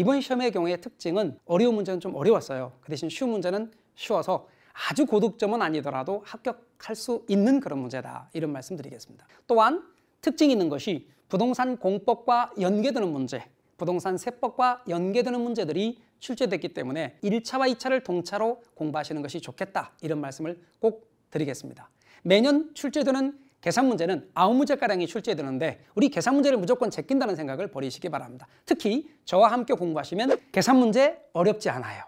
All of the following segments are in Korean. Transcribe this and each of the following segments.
이번 시험의 경우의 특징은 어려운 문제는 좀 어려웠어요. 그 대신 쉬운 문제는 쉬워서 아주 고득점은 아니더라도 합격할 수 있는 그런 문제다. 이런 말씀 드리겠습니다. 또한 특징이 있는 것이 부동산 공법과 연계되는 문제, 부동산 세법과 연계되는 문제들이 출제됐기 때문에 1차와 2차를 동차로 공부하시는 것이 좋겠다. 이런 말씀을 꼭 드리겠습니다. 매년 출제되는 계산 문제는 아홉 문제가량이 출제되는데 우리 계산 문제를 무조건 제낀다는 생각을 버리시기 바랍니다. 특히 저와 함께 공부하시면 계산 문제 어렵지 않아요.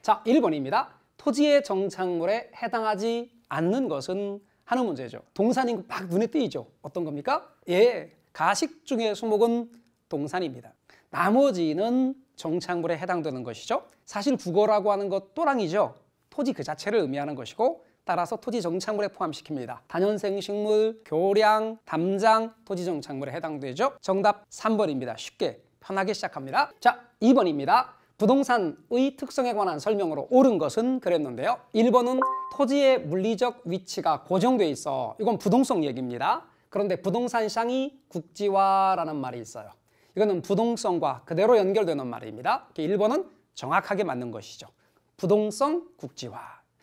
자, 1번입니다. 토지의 정착물에 해당하지 않는 것은 하는 문제죠. 동산이 인막 눈에 띄죠. 어떤 겁니까? 예, 가식 중에 수목은 동산입니다. 나머지는 정착물에 해당되는 것이죠. 사실 국어라고 하는 것 또랑이죠. 토지 그 자체를 의미하는 것이고 따라서 토지 정착물에 포함시킵니다. 단연생 식물, 교량, 담장, 토지 정착물에 해당되죠. 정답 3번입니다. 쉽게 편하게 시작합니다. 자, 2번입니다. 부동산의 특성에 관한 설명으로 옳은 것은 그랬는데요. 1번은 토지의 물리적 위치가 고정돼 있어. 이건 부동성 얘기입니다. 그런데 부동산 시장이 국지화라는 말이 있어요. 이거는 부동성과 그대로 연결되는 말입니다. 1번은 정확하게 맞는 것이죠. 부동성 국지화.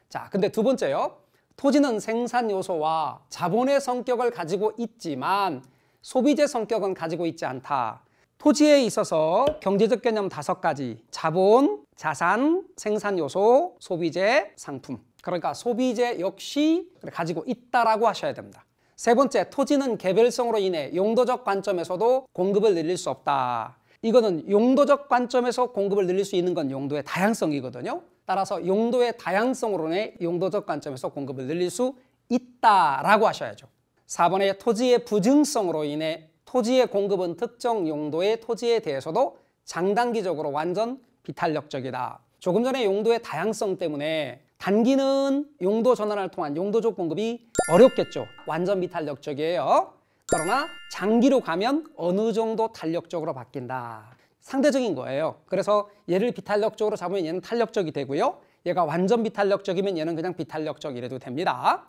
자, 근데 두 번째요. 토지는 생산 요소와 자본의 성격을 가지고 있지만 소비재 성격은 가지고 있지 않다. 토지에 있어서 경제적 개념 다섯 가지 자본, 자산, 생산 요소, 소비재, 상품 그러니까 소비재 역시 가지고 있다라고 하셔야 됩니다. 세 번째, 토지는 개별성으로 인해 용도적 관점에서도 공급을 늘릴 수 없다. 이거는 용도적 관점에서 공급을 늘릴 수 있는 건 용도의 다양성이거든요. 따라서 용도의 다양성으로의 용도적 관점에서 공급을 늘릴 수 있다라고 하셔야죠. 4번에 토지의 부증성으로 인해 토지의 공급은 특정 용도의 토지에 대해서도 장단기적으로 완전 비탄력적이다. 조금 전에 용도의 다양성 때문에 단기는 용도 전환을 통한 용도적 공급이 어렵겠죠. 완전 비탄력적이에요. 그러나 장기로 가면 어느 정도 탄력적으로 바뀐다. 상대적인 거예요. 그래서 얘를 비탄력적으로 잡으면 얘는 탄력적이 되고요. 얘가 완전 비탄력적이면 얘는 그냥 비탄력적이라도 됩니다.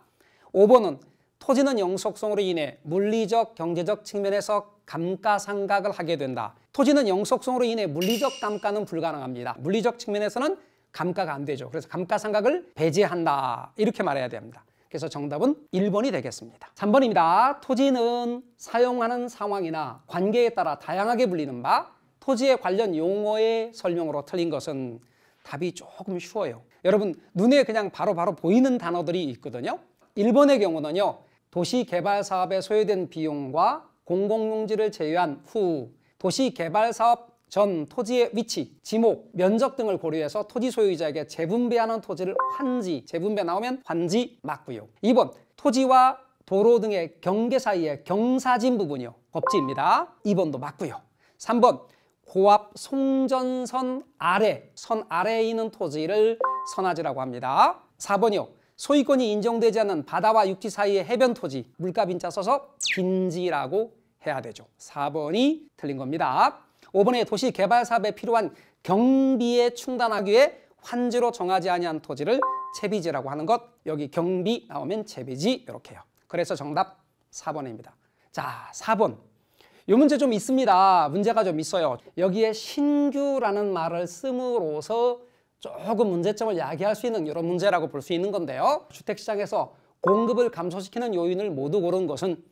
5번은 토지는 영속성으로 인해 물리적, 경제적 측면에서 감가상각을 하게 된다. 토지는 영속성으로 인해 물리적 감가는 불가능합니다. 물리적 측면에서는 감가가 안 되죠. 그래서 감가상각을 배제한다. 이렇게 말해야 됩니다. 그래서 정답은 1번이 되겠습니다. 3번입니다. 토지는 사용하는 상황이나 관계에 따라 다양하게 불리는 바 토지에 관련 용어의 설명으로 틀린 것은 답이 조금 쉬워요. 여러분 눈에 그냥 바로바로 바로 보이는 단어들이 있거든요. 일본의 경우는요. 도시개발사업에 소요된 비용과 공공용지를 제외한 후 도시개발사업 전 토지의 위치, 지목, 면적 등을 고려해서 토지 소유자에게 재분배하는 토지를 환지, 재분배 나오면 환지 맞고요. 2번 토지와 도로 등의 경계 사이의 경사진 부분이요. 법지입니다 2번도 맞고요. 3번 고압 송전선 아래, 선 아래에 있는 토지를 선화지라고 합니다. 4번이요. 소유권이 인정되지 않은 바다와 육지 사이의 해변 토지, 물가빈자 써서 빈지라고 해야 되죠. 4번이 틀린 겁니다. 5번에 도시 개발 사업에 필요한 경비에 충당하기 위해 환지로 정하지 아니한 토지를 채비지라고 하는 것 여기 경비 나오면 채비지 이렇게 해요. 그래서 정답 4번입니다. 자, 4번 이 문제 좀 있습니다. 문제가 좀 있어요. 여기에 신규라는 말을 씀으로서 조금 문제점을 야기할 수 있는 이런 문제라고 볼 수 있는 건데요. 주택시장에서 공급을 감소시키는 요인을 모두 고른 것은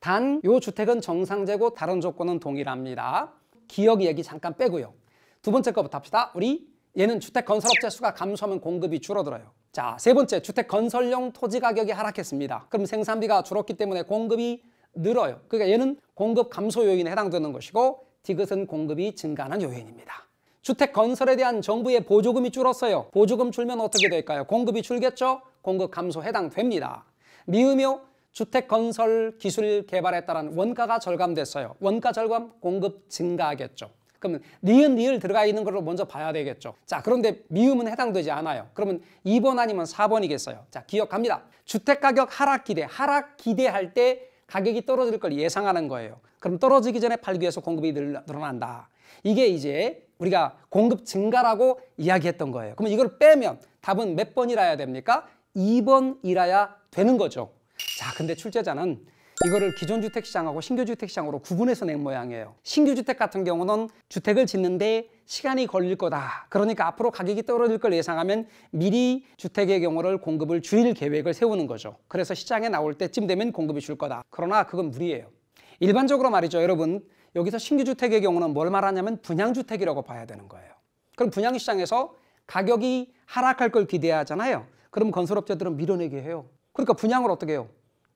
단 요 주택은 정상재고 다른 조건은 동일합니다. 기억 얘기 잠깐 빼고요. 두 번째 거부터 합시다. 우리 얘는 주택 건설업체 수가 감소하면 공급이 줄어들어요. 자, 세 번째 주택 건설용 토지 가격이 하락했습니다. 그럼 생산비가 줄었기 때문에 공급이 늘어요. 그러니까 얘는 공급 감소 요인에 해당되는 것이고 디귿은 공급이 증가하는 요인입니다. 주택 건설에 대한 정부의 보조금이 줄었어요. 보조금 줄면 어떻게 될까요? 공급이 줄겠죠? 공급 감소 해당됩니다. 미음요 주택 건설 기술 개발에 따른 원가가 절감됐어요. 원가 절감, 공급 증가하겠죠. 그러면 니은 니을 들어가 있는 걸로 먼저 봐야 되겠죠. 자, 그런데 미음은 해당되지 않아요. 그러면 2번 아니면 4번이겠어요. 자, 기억합니다. 주택 가격 하락 기대, 하락 기대할 때 가격이 떨어질 걸 예상하는 거예요. 그럼 떨어지기 전에 팔기 위해서 공급이 늘어난다. 이게 이제 우리가 공급 증가라고 이야기했던 거예요. 그럼 이걸 빼면 답은 몇 번이라야 됩니까? 2번이라야 되는 거죠. 자, 근데 출제자는 이거를 기존 주택 시장하고 신규 주택 시장으로 구분해서 낸 모양이에요. 신규 주택 같은 경우는 주택을 짓는데 시간이 걸릴 거다. 그러니까 앞으로 가격이 떨어질 걸 예상하면 미리 주택의 경우를 공급을 줄일 계획을 세우는 거죠. 그래서 시장에 나올 때쯤 되면 공급이 줄 거다. 그러나 그건 무리예요. 일반적으로 말이죠. 여러분 여기서 신규 주택의 경우는 뭘 말하냐면 분양주택이라고 봐야 되는 거예요. 그럼 분양시장에서 가격이 하락할 걸 기대하잖아요. 그럼 건설업자들은 밀어내게 해요. 그러니까 분양을 어떻게 해요?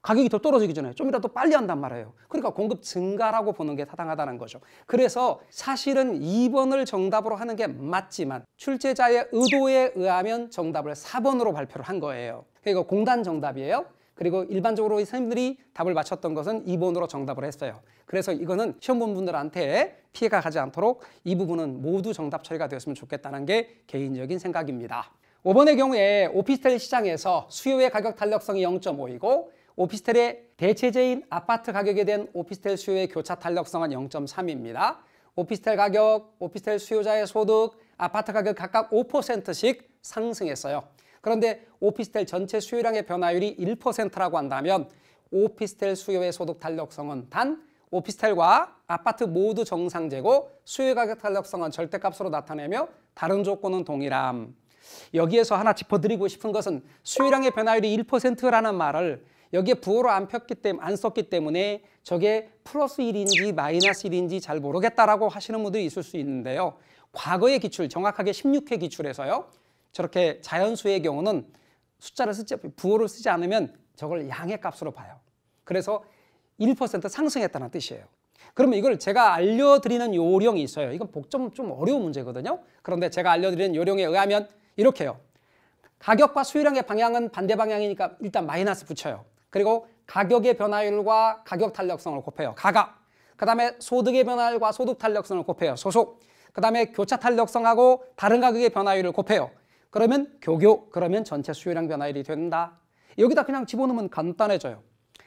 가격이 더 떨어지기 전에 좀이따또 빨리 한단 말이에요. 그러니까 공급 증가라고 보는 게 타당하다는 거죠. 그래서 사실은 2번을 정답으로 하는 게 맞지만 출제자의 의도에 의하면 정답을 4번으로 발표를 한 거예요. 그러니까 공단 정답이에요. 그리고 일반적으로 선생님들이 답을 맞췄던 것은 2번으로 정답을 했어요. 그래서 이거는 시험 본 분들한테 피해가 가지 않도록 이 부분은 모두 정답 처리가 되었으면 좋겠다는 게 개인적인 생각입니다. 5번의 경우에 오피스텔 시장에서 수요의 가격 탄력성이 0.5이고 오피스텔의 대체제인 아파트 가격에 대한 오피스텔 수요의 교차 탄력성은 0.3입니다. 오피스텔 가격, 오피스텔 수요자의 소득, 아파트 가격 각각 5%씩 상승했어요. 그런데 오피스텔 전체 수요량의 변화율이 1%라고 한다면 오피스텔 수요의 소득 탄력성은 단 오피스텔과 아파트 모두 정상재고 수요 가격 탄력성은 절대값으로 나타내며 다른 조건은 동일함. 여기에서 하나 짚어드리고 싶은 것은 수요량의 변화율이 1%라는 말을 여기에 부호를 안 폈기 때문에 안 썼기 때문에 저게 플러스 1인지 마이너스 1인지 잘 모르겠다라고 하시는 분들이 있을 수 있는데요. 과거의 기출, 정확하게 16회 기출에서요. 저렇게 자연수의 경우는 숫자를 쓰지 부호를 쓰지 않으면 저걸 양의 값으로 봐요. 그래서 1% 상승했다는 뜻이에요. 그러면 이걸 제가 알려드리는 요령이 있어요. 이건 복점 좀 어려운 문제거든요. 그런데 제가 알려드리는 요령에 의하면 이렇게요. 가격과 수요량의 방향은 반대 방향이니까 일단 마이너스 붙여요. 그리고 가격의 변화율과 가격 탄력성을 곱해요. 가가. 그 다음에 소득의 변화율과 소득 탄력성을 곱해요. 소속. 그 다음에 교차 탄력성하고 다른 가격의 변화율을 곱해요. 그러면 교교, 그러면 전체 수요량 변화율이 된다. 여기다 그냥 집어넣으면 간단해져요.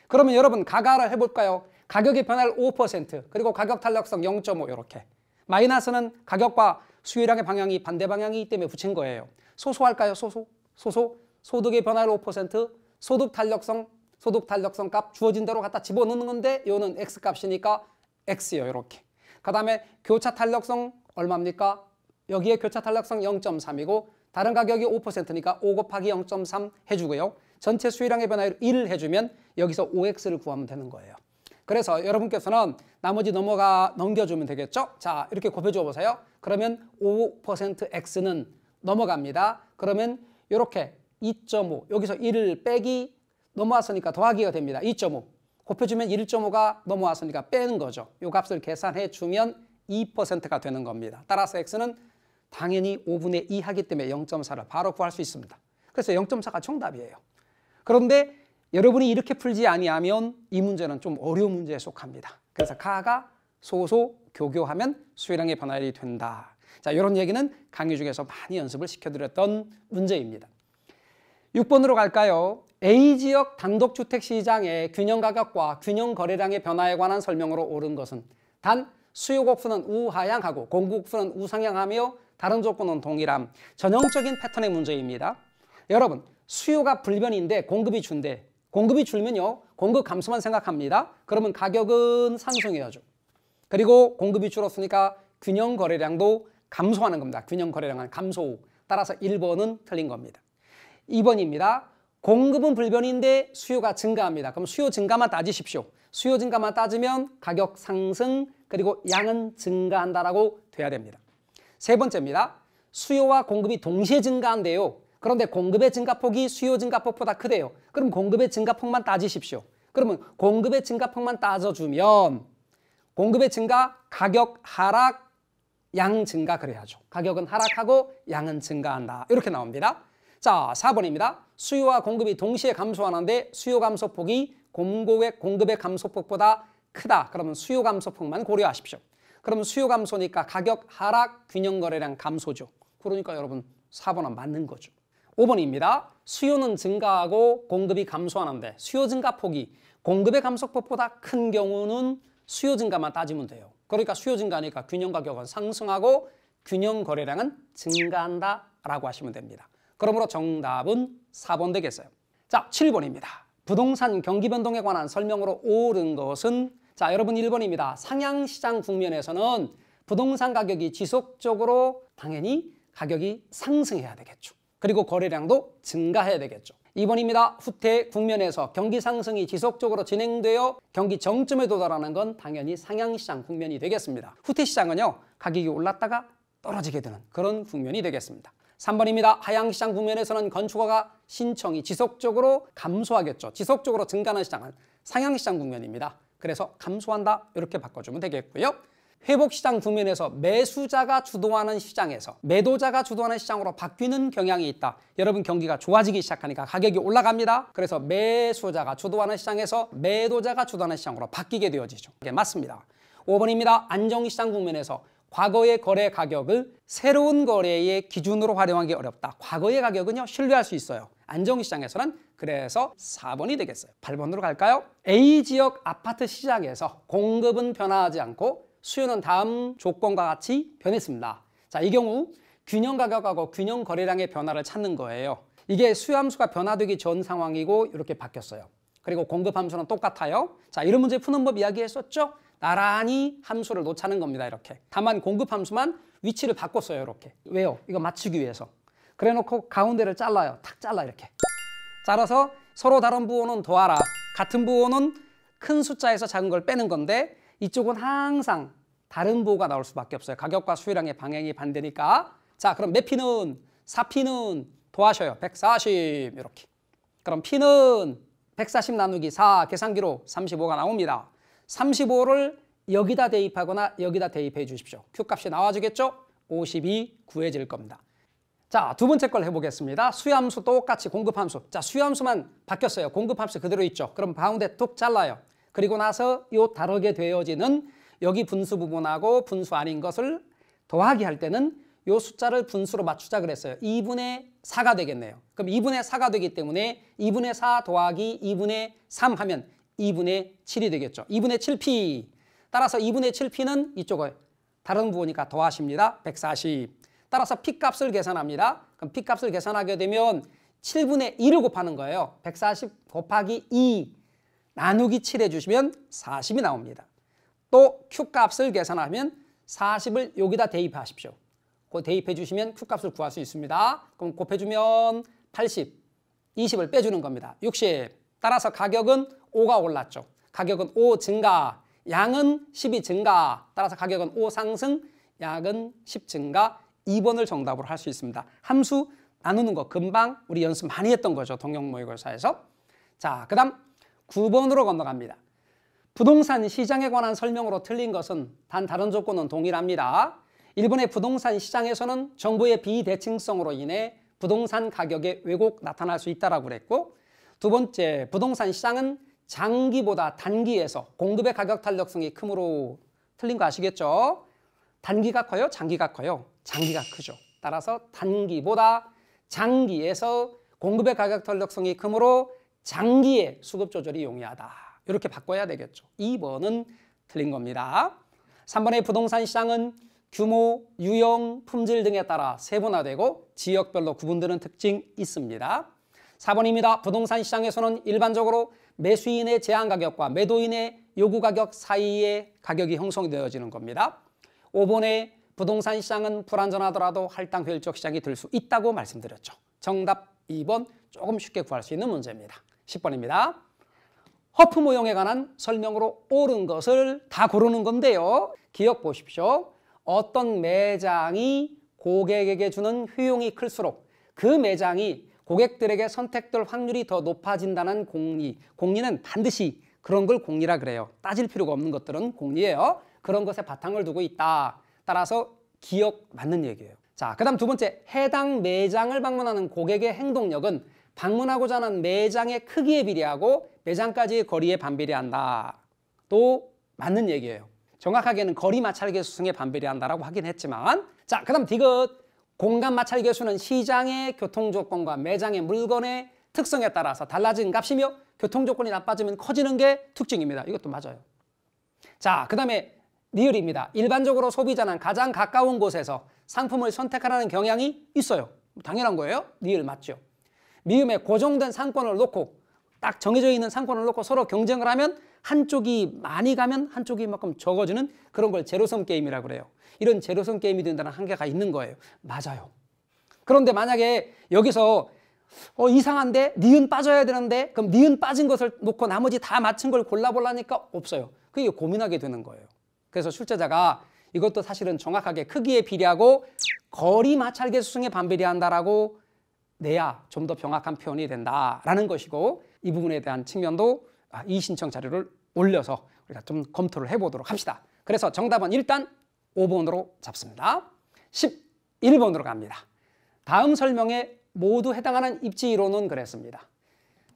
그러면 여러분 가가를 해볼까요? 가격의 변화율 5% 그리고 가격 탄력성 0.5 이렇게. 마이너스는 가격과 수요량의 방향이 반대 방향이기 때문에 붙인 거예요. 소소할까요? 소소? 소소? 소득의 변화율 5%, 소득 탄력성 소득 탄력성 값 주어진 대로 갖다 집어넣는 건데 요는 x값이니까 x요 이렇게. 그 다음에 교차 탄력성 얼마입니까? 여기에 교차 탄력성 0.3이고 다른 가격이 5%니까 5 곱하기 0.3 해주고요. 전체 수요량의 변화율 1을 해주면 여기서 5x를 구하면 되는 거예요. 그래서 여러분께서는 나머지 넘어가 넘겨주면 되겠죠? 자 이렇게 곱해줘 보세요. 그러면 5% x는 넘어갑니다. 그러면 이렇게 2.5 여기서 1을 빼기 넘어왔으니까 더하기가 됩니다. 2.5 곱해주면 1.5가 넘어왔으니까 빼는 거죠. 요 값을 계산해 주면 2%가 되는 겁니다. 따라서 x는 당연히 5분의 2 하기 때문에 0.4를 바로 구할 수 있습니다. 그래서 0.4가 정답이에요. 그런데 여러분이 이렇게 풀지 아니하면 이 문제는 좀 어려운 문제에 속합니다. 그래서 가가 소소 교교하면 수요량의 변화율이 된다. 자, 이런 얘기는 강의 중에서 많이 연습을 시켜드렸던 문제입니다. 6번으로 갈까요? A 지역 단독주택 시장의 균형 가격과 균형 거래량의 변화에 관한 설명으로 옳은 것은 단 수요 곡선은 우하향하고 공급 곡선은 우상향하며 다른 조건은 동일함 전형적인 패턴의 문제입니다. 여러분 수요가 불변인데 공급이 준대 공급이 줄면요 공급 감소만 생각합니다. 그러면 가격은 상승해야죠. 그리고 공급이 줄었으니까 균형 거래량도 감소하는 겁니다. 균형 거래량은 감소 따라서 1번은 틀린 겁니다. 2번입니다. 공급은 불변인데 수요가 증가합니다. 그럼 수요 증가만 따지십시오. 수요 증가만 따지면 가격 상승 그리고 양은 증가한다라고 돼야 됩니다. 세 번째입니다. 수요와 공급이 동시에 증가한대요. 그런데 공급의 증가폭이 수요 증가폭보다 크대요. 그럼 공급의 증가폭만 따지십시오. 그러면 공급의 증가폭만 따져주면 공급의 증가, 가격 하락, 양 증가 그래야죠. 가격은 하락하고 양은 증가한다. 이렇게 나옵니다. 자, 4번입니다. 수요와 공급이 동시에 감소하는데 수요 감소폭이 공고액 공급의 감소폭보다 크다. 그러면 수요 감소폭만 고려하십시오. 그러면 수요 감소니까 가격 하락 균형 거래량 감소죠. 그러니까 여러분 4번은 맞는 거죠. 5번입니다. 수요는 증가하고 공급이 감소하는데 수요 증가폭이 공급의 감소폭보다 큰 경우는 수요 증가만 따지면 돼요. 그러니까 수요 증가니까 균형 가격은 상승하고 균형 거래량은 증가한다라고 하시면 됩니다. 그러므로 정답은 4번 되겠어요. 자, 7번입니다. 부동산 경기 변동에 관한 설명으로 옳은 것은 자, 여러분 1번입니다. 상향시장 국면에서는 부동산 가격이 지속적으로 당연히 가격이 상승해야 되겠죠. 그리고 거래량도 증가해야 되겠죠. 2번입니다. 후퇴 국면에서 경기 상승이 지속적으로 진행되어 경기 정점에 도달하는 건 당연히 상향시장 국면이 되겠습니다. 후퇴 시장은요. 가격이 올랐다가 떨어지게 되는 그런 국면이 되겠습니다. 3번입니다. 하향시장 국면에서는 건축허가 신청이 지속적으로 감소하겠죠. 지속적으로 증가하는 시장은 상향시장 국면입니다. 그래서 감소한다 이렇게 바꿔주면 되겠고요. 회복시장 국면에서 매수자가 주도하는 시장에서 매도자가 주도하는 시장으로 바뀌는 경향이 있다. 여러분 경기가 좋아지기 시작하니까 가격이 올라갑니다. 그래서 매수자가 주도하는 시장에서 매도자가 주도하는 시장으로 바뀌게 되어지죠. 이게 맞습니다. 5번입니다. 안정시장 국면에서 과거의 거래 가격을 새로운 거래의 기준으로 활용하기 어렵다. 과거의 가격은요 신뢰할 수 있어요. 안정시장에서는 그래서 4번이 되겠어요. 8번으로 갈까요? A 지역 아파트 시장에서 공급은 변화하지 않고 수요는 다음 조건과 같이 변했습니다. 자, 이 경우 균형 가격하고 균형 거래량의 변화를 찾는 거예요. 이게 수요 함수가 변화되기 전 상황이고 이렇게 바뀌었어요. 그리고 공급 함수는 똑같아요. 자, 이런 문제 푸는 법 이야기했었죠? 나란히 함수를 놓자는 겁니다. 이렇게. 다만 공급 함수만 위치를 바꿨어요. 이렇게. 왜요? 이거 맞추기 위해서. 그래놓고 가운데를 잘라요. 탁 잘라 이렇게. 잘라서 서로 다른 부호는 더하라. 같은 부호는 큰 숫자에서 작은 걸 빼는 건데 이쪽은 항상 다른 부호가 나올 수밖에 없어요. 가격과 수요량의 방향이 반대니까. 자 그럼 몇피는4피는 더하셔요. 140 이렇게. 그럼 피는140 나누기 4 계산기로 35가 나옵니다. 35를 여기다 대입하거나 여기다 대입해 주십시오. Q값이 나와주겠죠? 52 구해질 겁니다. 자, 두 번째 걸 해보겠습니다. 수함수 똑같이 공급함수. 자, 수함수만 바뀌었어요. 공급함수 그대로 있죠. 그럼 가운데 툭 잘라요. 그리고 나서 요 다르게 되어지는 여기 분수 부분하고 분수 아닌 것을 더하기 할 때는 요 숫자를 분수로 맞추자 그랬어요. 2분의 4가 되겠네요. 그럼 2분의 4가 되기 때문에 2분의 4 더하기 2분의 3 하면 2분의 7이 되겠죠. 2분의 7p. 따라서 2분의 7p는 이쪽을 다른 부호니까 더하십니다. 140. 따라서 p값을 계산합니다. 그럼 p값을 계산하게 되면 7분의 1을 곱하는 거예요. 140 곱하기 2 나누기 7 해주시면 40이 나옵니다. 또 q값을 계산하면 40을 여기다 대입하십시오. 그 대입해 주시면 q값을 구할 수 있습니다. 그럼 곱해주면 80, 20을 빼주는 겁니다. 60. 따라서 가격은 5가 올랐죠. 가격은 5 증가, 양은 10이 증가, 따라서 가격은 5 상승, 약은 10 증가, 2번을 정답으로 할 수 있습니다. 함수 나누는 거 금방 우리 연습 많이 했던 거죠. 동영 모의고사에서. 자, 그 다음 9번으로 건너갑니다. 부동산 시장에 관한 설명으로 틀린 것은 단 다른 조건은 동일합니다. 일본의 부동산 시장에서는 정부의 비대칭성으로 인해 부동산 가격의 왜곡 나타날 수 있다고 라 그랬고 두 번째 부동산 시장은 장기보다 단기에서 공급의 가격 탄력성이 크므로 틀린 거 아시겠죠? 단기가 커요? 장기가 커요? 장기가 크죠. 따라서 단기보다 장기에서 공급의 가격 탄력성이 크므로 장기의 수급 조절이 용이하다. 이렇게 바꿔야 되겠죠. 2번은 틀린 겁니다. 3번의 부동산 시장은 규모, 유형, 품질 등에 따라 세분화되고 지역별로 구분되는 특징이 있습니다. 4번입니다. 부동산 시장에서는 일반적으로 매수인의 제한 가격과 매도인의 요구 가격 사이의 가격이 형성되어지는 겁니다. 5번에 부동산 시장은 불안전하더라도 할당 효율적 시장이 될 수 있다고 말씀드렸죠. 정답 2번 조금 쉽게 구할 수 있는 문제입니다. 10번입니다. 허프 모형에 관한 설명으로 옳은 것을 다 고르는 건데요. 기억 보십시오. 어떤 매장이 고객에게 주는 효용이 클수록 그 매장이 고객들에게 선택될 확률이 더 높아진다는 공리. 공리는 반드시 그런 걸 공리라 그래요. 따질 필요가 없는 것들은 공리예요. 그런 것에 바탕을 두고 있다. 따라서 기억 맞는 얘기예요. 자, 그다음 두 번째 해당 매장을 방문하는 고객의 행동력은 방문하고자 하는 매장의 크기에 비례하고 매장까지의 거리에 반비례한다. 또 맞는 얘기예요. 정확하게는 거리 마찰계 수승에 반비례한다라고 하긴 했지만 자, 그다음 디귿 공간 마찰 계수는 시장의 교통 조건과 매장의 물건의 특성에 따라서 달라진 값이며 교통 조건이 나빠지면 커지는 게 특징입니다. 이것도 맞아요. 자, 그 다음에 리을입니다. 일반적으로 소비자는 가장 가까운 곳에서 상품을 선택하라는 경향이 있어요. 당연한 거예요. 리을 맞죠. 미음에 고정된 상권을 놓고 딱 정해져 있는 상권을 놓고 서로 경쟁을 하면 한쪽이 많이 가면 한쪽이 만큼 적어지는 그런 걸 제로섬 게임이라고 그래요. 이런 제로섬 게임이 된다는 한계가 있는 거예요. 맞아요. 그런데 만약에 여기서 어, 이상한데 니은 빠져야 되는데 그럼 니은 빠진 것을 놓고 나머지 다 맞춘 걸 골라보라니까 없어요. 그게 고민하게 되는 거예요. 그래서 출제자가 이것도 사실은 정확하게 크기에 비례하고 거리 마찰계 수승에 반비례한다라고 내야 좀 더 명확한 표현이 된다라는 것이고 이 부분에 대한 측면도 아, 이 신청 자료를 올려서 우리가 좀 검토를 해보도록 합시다. 그래서 정답은 일단 5번으로 잡습니다. 11번으로 갑니다. 다음 설명에 모두 해당하는 입지 이론은 그랬습니다.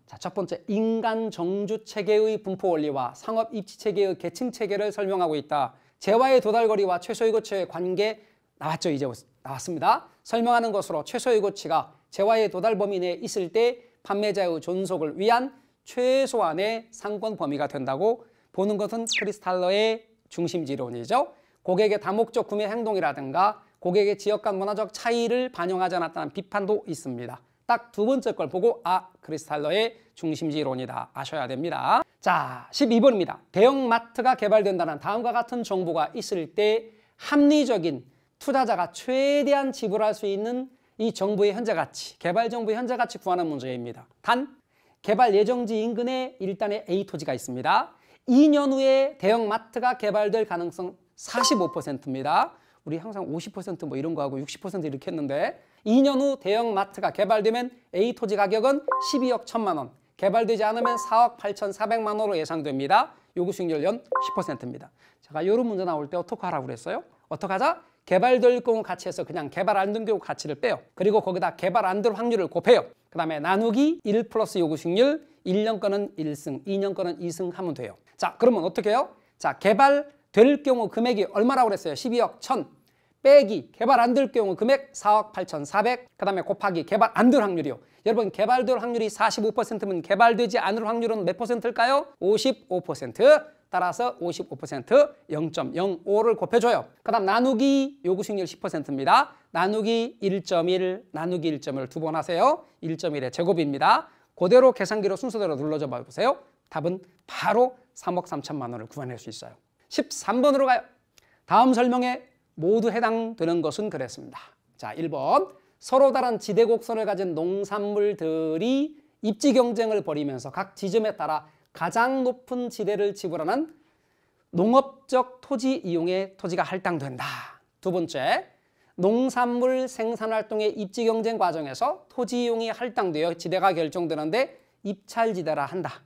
자, 첫 번째 인간 정주 체계의 분포 원리와 상업 입지 체계의 계층 체계를 설명하고 있다. 재화의 도달거리와 최소의 고치의 관계 나왔죠. 이제 나왔습니다. 설명하는 것으로 최소의 고치가 재화의 도달 범위 내에 있을 때 판매자의 존속을 위한 최소한의 상권 범위가 된다고 보는 것은 크리스탈러의 중심지론이죠. 고객의 다목적 구매 행동이라든가 고객의 지역 간 문화적 차이를 반영하지 않았다는 비판도 있습니다. 딱 두 번째 걸 보고 아 크리스탈러의 중심지론이다 아셔야 됩니다. 자 12번입니다. 대형마트가 개발된다는 다음과 같은 정보가 있을 때 합리적인 투자자가 최대한 지불할 수 있는 이 정부의 현재 가치, 개발 정부의 현재 가치 구하는 문제입니다. 단 개발 예정지 인근에 일단의 A 토지가 있습니다. 2년 후에 대형마트가 개발될 가능성 45%입니다. 우리 항상 50%뭐 이런 거 하고 60% 이렇게 했는데 2년 후 대형마트가 개발되면 A 토지 가격은 12억 1천만 원 개발되지 않으면 4억 8천 4백만 원으로 예상됩니다. 요구 수익률 연 10%입니다. 제가 이런 문제 나올 때 어떻게 하라고 그랬어요? 어떻게 하자? 개발될 경우 가치에서 그냥 개발 안 된 경우 가치를 빼요. 그리고 거기다 개발 안 될 확률을 곱해요. 그 다음에 나누기 1 플러스 요구 수익률 1년 거는 1승, 2년 거는 2승 하면 돼요. 자, 그러면 어떻게 해요? 자, 개발될 경우 금액이 얼마라고 그랬어요? 12억 1천. 빼기 개발 안 될 경우 금액 4억 8,400 그다음에 곱하기 개발 안 될 확률이요. 여러분 개발될 확률이 45%면 개발되지 않을 확률은 몇 퍼센트일까요? 55% 따라서 55% 0.05를 곱해줘요. 그 다음 나누기 요구 수익률 10%입니다. 나누기 1.1 나누기 1.1두번 하세요. 1.1의 제곱입니다. 그대로 계산기로 순서대로 눌러줘 봐보세요. 답은 바로 3억 3천만 원을 구해낼 수 있어요. 13번으로 가요. 다음 설명에 모두 해당되는 것은 그랬습니다. 자, 1번 서로 다른 지대 곡선을 가진 농산물들이 입지 경쟁을 벌이면서 각 지점에 따라 가장 높은 지대를 지불하는 농업적 토지 이용에 토지가 할당된다. 두 번째, 농산물 생산 활동의 입지 경쟁 과정에서 토지 이용이 할당되어 지대가 결정되는데 입찰지대라 한다.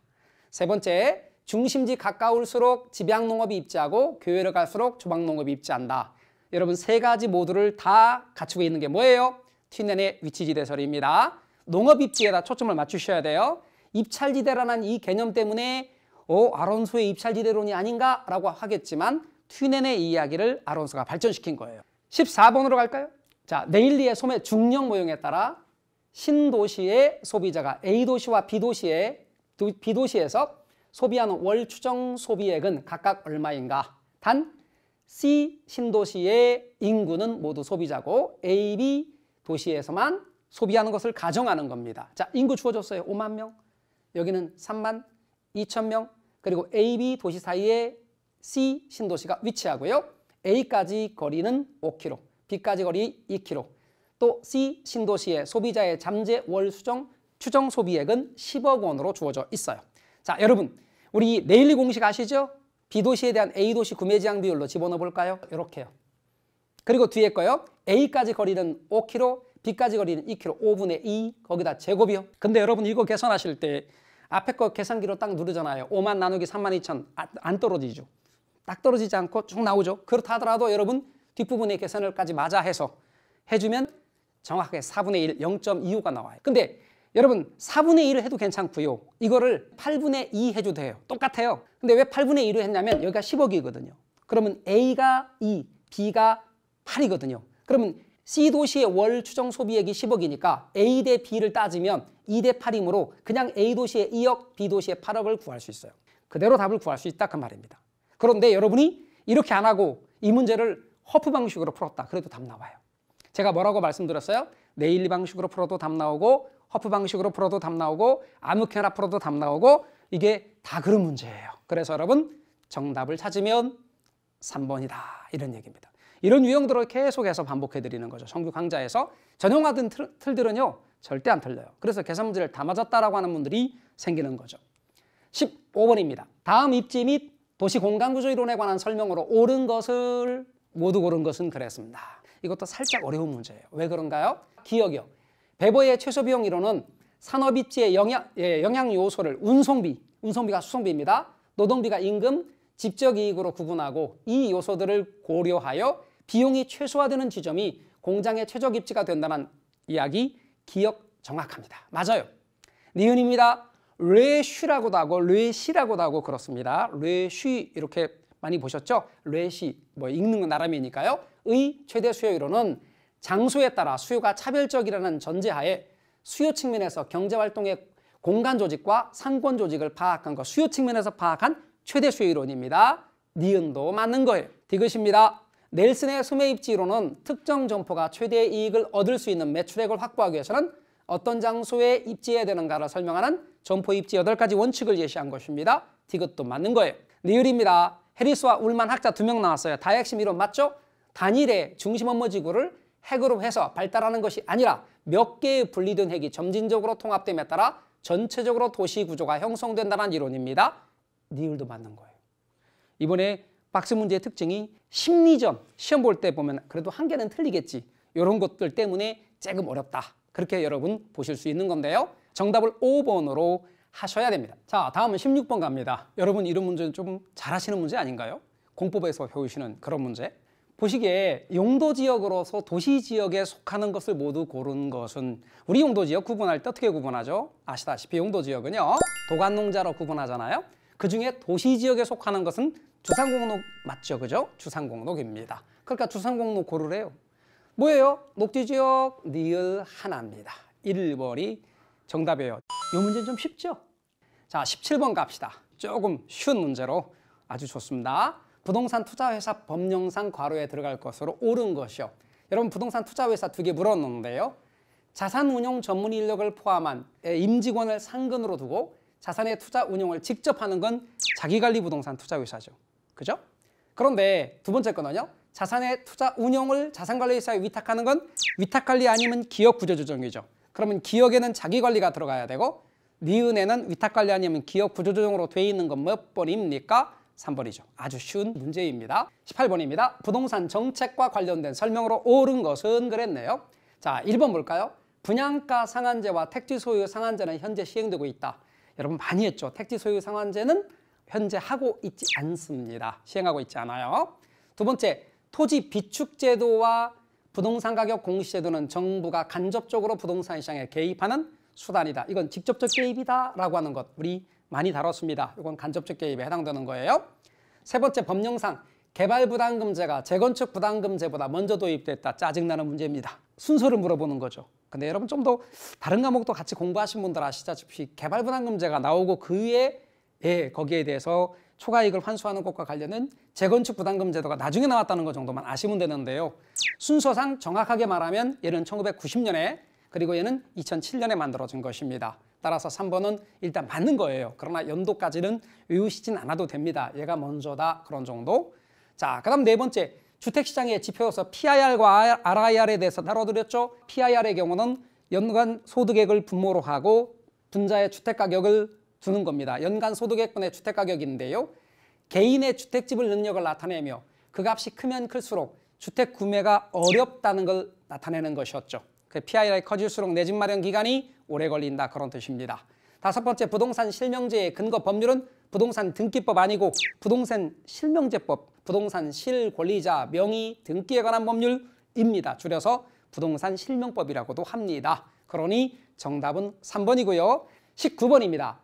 세 번째, 중심지 가까울수록 집양농업이 입지하고 교외를 갈수록 조박농업이 입지한다. 여러분 세 가지 모두를 다 갖추고 있는 게 뭐예요? 튀넨의 위치지대설입니다. 농업 입지에다 초점을 맞추셔야 돼요. 입찰지대라는 이 개념 때문에 어, 아론소의 입찰지대론이 아닌가라고 하겠지만 튜넨의 이야기를 아론소가 발전시킨 거예요. 14번으로 갈까요? 자, 네일리의 소매 중력 모형에 따라 신도시의 소비자가 A도시와 B도시의 B도시에서 소비하는 월 추정 소비액은 각각 얼마인가? 단 C 신도시의 인구는 모두 소비자고 A, B 도시에서만 소비하는 것을 가정하는 겁니다. 자, 인구 주어졌어요. 5만 명. 여기는 3만 2천 명. 그리고 A, B 도시 사이에 C 신도시가 위치하고요. A까지 거리는 5km, B까지 거리 2km. 또 C 신도시의 소비자의 잠재 월 수정 추정 소비액은 10억 원으로 주어져 있어요. 자, 여러분. 우리 레일리 공식 아시죠? B도시에 대한 A도시 구매지향 비율로 집어넣어 볼까요? 이렇게요. 그리고 뒤에 거요. A까지 거리는 5km, B까지 거리는 2km, 5분의 2, 거기다 제곱이요. 근데 여러분 이거 계산하실 때 앞에 거 계산기로 딱 누르잖아요. 5만 나누기 3만 2천 아, 안 떨어지죠. 딱 떨어지지 않고 쭉 나오죠. 그렇다 하더라도 여러분 뒷부분에 계산을까지 맞아 해서 해주면 정확하게 4분의 1, 0.25가 나와요. 근데 여러분 4분의 1을 해도 괜찮고요. 이거를 8분의 2 해줘도 돼요. 똑같아요. 근데 왜 8분의 1을 했냐면 여기가 10억이거든요. 그러면 A가 2, B가 8이거든요. 그러면 C 도시의 월 추정 소비액이 10억이니까 A 대 B를 따지면 2 대 8이므로 그냥 A 도시의 2억, B 도시의 8억을 구할 수 있어요. 그대로 답을 구할 수 있다 그 말입니다. 그런데 여러분이 이렇게 안 하고 이 문제를 허프 방식으로 풀었다. 그래도 답 나와요. 제가 뭐라고 말씀드렸어요? 네일리 방식으로 풀어도 답 나오고 허프 방식으로 풀어도 답 나오고 아무케나 풀어도 답 나오고 이게 다 그런 문제예요. 그래서 여러분 정답을 찾으면 3번이다 이런 얘기입니다. 이런 유형들을 계속해서 반복해 드리는 거죠. 성규 강좌에서 전용하던 틀, 틀들은요 절대 안 틀려요. 그래서 계산 문제를 다 맞았다라고 하는 분들이 생기는 거죠. 15번입니다. 다음 입지 및 도시 공간 구조 이론에 관한 설명으로 옳은 것을 모두 고른 것은 그랬습니다. 이것도 살짝 어려운 문제예요. 왜 그런가요? 기억이요. 베버의 최소 비용 이론은 산업 입지의 영향, 예, 영향 요소를 운송비, 운송비가 수송비입니다. 노동비가 임금, 직접 이익으로 구분하고 이 요소들을 고려하여 비용이 최소화되는 지점이 공장의 최적 입지가 된다는 이야기 기억 정확합니다. 맞아요. 니은입니다. 레쉬라고도 하고 레시라고도 하고 그렇습니다. 레쉬 이렇게 많이 보셨죠? 레시 뭐 읽는 건나름이니까요의 최대 수요율은 장소에 따라 수요가 차별적이라는 전제하에 수요 측면에서 경제활동의 공간 조직과 상권 조직을 파악한 것, 수요 측면에서 파악한 최대 수요 이론입니다. 니은도 맞는 거예요. 디귿입니다. 넬슨의 소매입지 이론은 특정 점포가 최대 의 이익을 얻을 수 있는 매출액을 확보하기 위해서는 어떤 장소에 입지해야 되는가를 설명하는 점포 입지 여덟 가지 원칙을 제시한 것입니다. 디귿도 맞는 거예요. 리을입니다. 해리스와 울만 학자 두 명 나왔어요. 다핵심 이론 맞죠? 단일의 중심 업무 지구를 핵으로 해서 발달하는 것이 아니라 몇 개의 분리된 핵이 점진적으로 통합됨에 따라 전체적으로 도시 구조가 형성된다는 이론입니다. 니을도 맞는 거예요. 이번에 박스 문제의 특징이 심리전 시험 볼 때 보면 그래도 한 개는 틀리겠지 이런 것들 때문에 조금 어렵다. 그렇게 여러분 보실 수 있는 건데요. 정답을 5번으로 하셔야 됩니다. 자, 다음은 16번 갑니다. 여러분 이런 문제는 좀 잘하시는 문제 아닌가요? 공법에서 배우시는 그런 문제. 보시기에 용도 지역으로서 도시 지역에 속하는 것을 모두 고른 것은 우리 용도 지역 구분할 때 어떻게 구분하죠? 아시다시피 용도 지역은요 도관농자로 구분하잖아요. 그 중에 도시 지역에 속하는 것은 주상공록 맞죠, 그죠? 주상공록입니다. 그러니까 주상공록 고르래요. 뭐예요? 녹지 지역 니을 하나입니다. 1번이 정답이에요. 이 문제는 좀 쉽죠? 자, 17번 갑시다. 조금 쉬운 문제로 아주 좋습니다. 부동산 투자회사 법령상 과로에 들어갈 것으로 옳은 것이요. 여러분 부동산 투자회사 두 개 물었는데요. 자산운용 전문 인력을 포함한 임직원을 상근으로 두고 자산의 투자 운용을 직접 하는 건 자기관리 부동산 투자회사죠. 그죠? 그런데 두 번째 건은요. 자산의 투자 운용을 자산관리회사에 위탁하는 건 위탁관리 아니면 기업구조조정이죠. 그러면 기업에는 자기관리가 들어가야 되고 니은에는 위탁관리 아니면 기업구조조정으로 돼 있는 건 몇 번입니까? 3번이죠. 아주 쉬운 문제입니다. 18번입니다. 부동산 정책과 관련된 설명으로 옳은 것은 그랬네요. 자, 1번 볼까요? 분양가 상한제와 택지 소유 상한제는 현재 시행되고 있다. 여러분 많이 했죠. 택지 소유 상한제는 현재 하고 있지 않습니다. 시행하고 있지 않아요. 두 번째, 토지 비축 제도와 부동산 가격 공시 제도는 정부가 간접적으로 부동산 시장에 개입하는 수단이다. 이건 직접적 개입이다라고 하는 것 우리 많이 다뤘습니다. 이건 간접적 개입에 해당되는 거예요. 세 번째 법령상 개발 부담금제가 재건축 부담금제보다 먼저 도입됐다. 짜증나는 문제입니다. 순서를 물어보는 거죠. 근데 여러분 좀 더 다른 과목도 같이 공부하신 분들 아시다시피 개발 부담금제가 나오고 그 위에 예, 거기에 대해서 초과이익을 환수하는 것과 관련된 재건축 부담금 제도가 나중에 나왔다는 것 정도만 아시면 되는데요. 순서상 정확하게 말하면 얘는 1990년에 그리고 얘는 2007년에 만들어진 것입니다. 따라서 3번은 일단 맞는 거예요. 그러나 연도까지는 외우시진 않아도 됩니다. 얘가 먼저다 그런 정도. 자, 그다음 네 번째 주택시장의 지표로서 PIR과 RIR에 대해서 다뤄드렸죠. PIR의 경우는 연간 소득액을 분모로 하고 분자의 주택가격을 두는 겁니다. 연간 소득액분의 주택가격인데요. 개인의 주택집을 능력을 나타내며 그 값이 크면 클수록 주택 구매가 어렵다는 걸 나타내는 것이었죠. 그 PIR이 커질수록 내 집 마련 기간이 오래 걸린다 그런 뜻입니다. 다섯 번째 부동산 실명제의 근거 법률은 부동산 등기법 아니고 부동산 실명제법, 부동산 실권리자 명의 등기에 관한 법률입니다. 줄여서 부동산 실명법이라고도 합니다. 그러니 정답은 3번이고요. 19번입니다.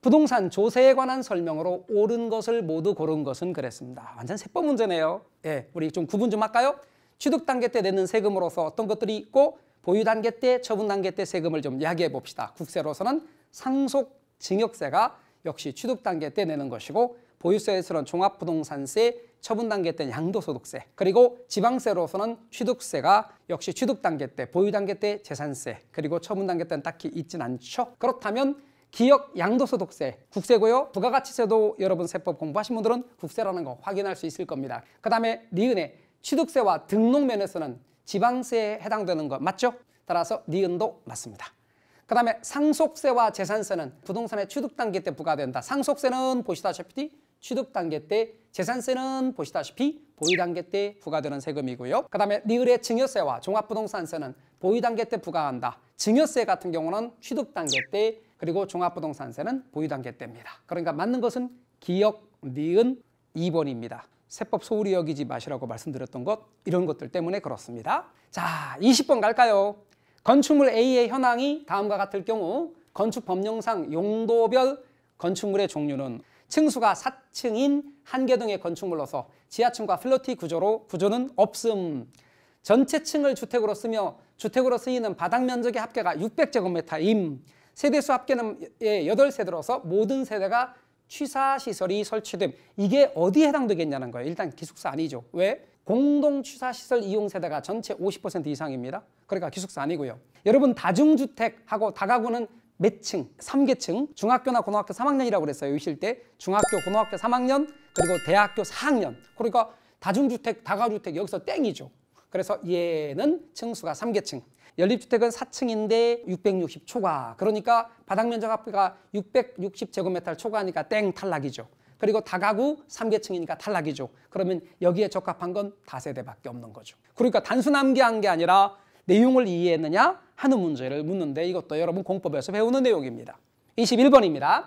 부동산 조세에 관한 설명으로 옳은 것을 모두 고른 것은 그랬습니다. 완전 세법 문제네요. 예, 우리 좀 구분 좀 할까요? 취득 단계 때 내는 세금으로서 어떤 것들이 있고 보유 단계 때, 처분 단계 때 세금을 좀 이야기해 봅시다. 국세로서는 상속 증여세가 역시 취득 단계 때 내는 것이고 보유세에서는 종합부동산세, 처분 단계 때는 양도소득세, 그리고 지방세로서는 취득세가 역시 취득 단계 때, 보유 단계 때 재산세, 그리고 처분 단계 때는 딱히 있진 않죠. 그렇다면 기역 양도소득세, 국세고요. 부가가치세도 여러분 세법 공부하신 분들은 국세라는 거 확인할 수 있을 겁니다. 그다음에 리은의 취득세와 등록 면에서는 지방세에 해당되는 거 맞죠? 따라서 니은도 맞습니다. 그 다음에 상속세와 재산세는 부동산의 취득단계 때 부과된다. 상속세는 보시다시피 취득단계 때, 재산세는 보시다시피 보유단계 때 부과되는 세금이고요. 그 다음에 리을의 증여세와 종합부동산세는 보유단계 때 부과한다. 증여세 같은 경우는 취득단계 때, 그리고 종합부동산세는 보유단계 때입니다. 그러니까 맞는 것은 기역 니은, 2번입니다. 세법 소홀히 여기지 마시라고 말씀드렸던 것 이런 것들 때문에 그렇습니다. 자, 20번 갈까요? 건축물 A의 현황이 다음과 같을 경우 건축 법령상 용도별 건축물의 종류는 층수가 4층인 한개 등의 건축물로서 지하층과 플로티 구조로 구조는 없음. 전체 층을 주택으로 쓰며 주택으로 쓰이는 바닥 면적의 합계가 600제곱미터임. 세대수 합계는 8세대로서 예, 모든 세대가 취사시설이 설치됨. 이게 어디에 해당되겠냐는 거예요. 일단 기숙사 아니죠. 왜? 공동 취사시설 이용세대가 전체 50% 이상입니다. 그러니까 기숙사 아니고요. 여러분 다중주택하고 다가구는 몇 층? 3계층. 중학교나 고등학교 3학년이라고 그랬어요. 유실 때. 중학교, 고등학교 3학년, 그리고 대학교 4학년. 그러니까 다중주택, 다가주택 여기서 땡이죠. 그래서 얘는 층수가 3계층. 연립주택은 4층인데 660 초과. 그러니까 바닥 면적 앞가 660제곱미터 초과니까 하땡 탈락이죠. 그리고 다가구 3계층이니까 탈락이죠. 그러면 여기에 적합한 건 다세대밖에 없는 거죠. 그러니까 단순 암기한 게 아니라 내용을 이해했느냐 하는 문제를 묻는데 이것도 여러분 공법에서 배우는 내용입니다. 21번입니다.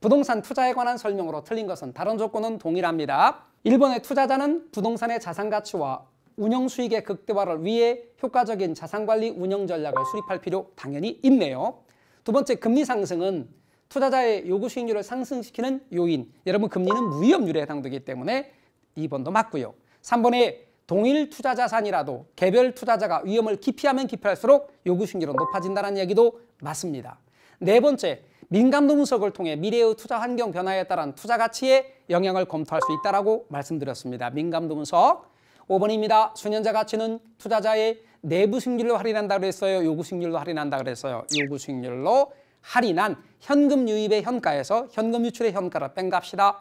부동산 투자에 관한 설명으로 틀린 것은 다른 조건은 동일합니다. 1번의 투자자는 부동산의 자산 가치와 운영 수익의 극대화를 위해 효과적인 자산관리 운영 전략을 수립할 필요 당연히 있네요. 두 번째 금리 상승은 투자자의 요구 수익률을 상승시키는 요인. 여러분 금리는 무위험률에 해당되기 때문에 2번도 맞고요. 3번에 동일 투자 자산이라도 개별 투자자가 위험을 기피하면 기피할수록 요구 수익률은 높아진다는 이야기도 맞습니다. 네 번째, 민감도 분석을 통해 미래의 투자 환경 변화에 따른 투자 가치에 영향을 검토할 수 있다고 말씀드렸습니다. 민감도 분석. 5번입니다. 수년자 가치는 투자자의 내부 수익률로 할인한다 그랬어요. 요구 수익률로 할인한다 그랬어요. 요구 수익률로 할인한 현금 유입의 현가에서 현금 유출의 현가를 뺀갑시다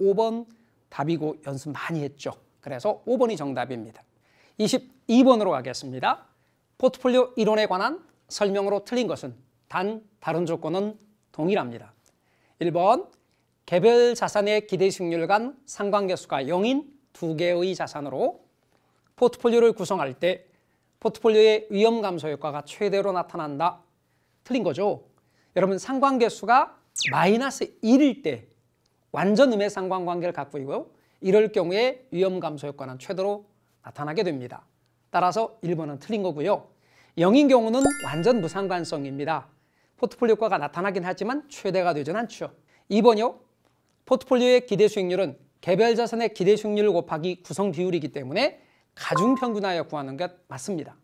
5번 답이고 연습 많이 했죠. 그래서 5번이 정답입니다. 22번으로 가겠습니다. 포트폴리오 이론에 관한 설명으로 틀린 것은 단 다른 조건은 동일합니다. 1번 개별 자산의 기대 수익률 간 상관계수가 0인 두 개의 자산으로 포트폴리오를 구성할 때 포트폴리오의 위험 감소 효과가 최대로 나타난다. 틀린 거죠. 여러분 상관계수가 마이너스 1일 때 완전 음의 상관관계를 갖고 있고요. 이럴 경우에 위험 감소 효과는 최대로 나타나게 됩니다. 따라서 1번은 틀린 거고요. 0인 경우는 완전 무상관성입니다. 포트폴리오 효과가 나타나긴 하지만 최대가 되진 않죠. 2번이요. 포트폴리오의 기대 수익률은 개별 자산의 기대 수익률 곱하기 구성 비율이기 때문에 가중 평균하여 구하는 것 맞습니다.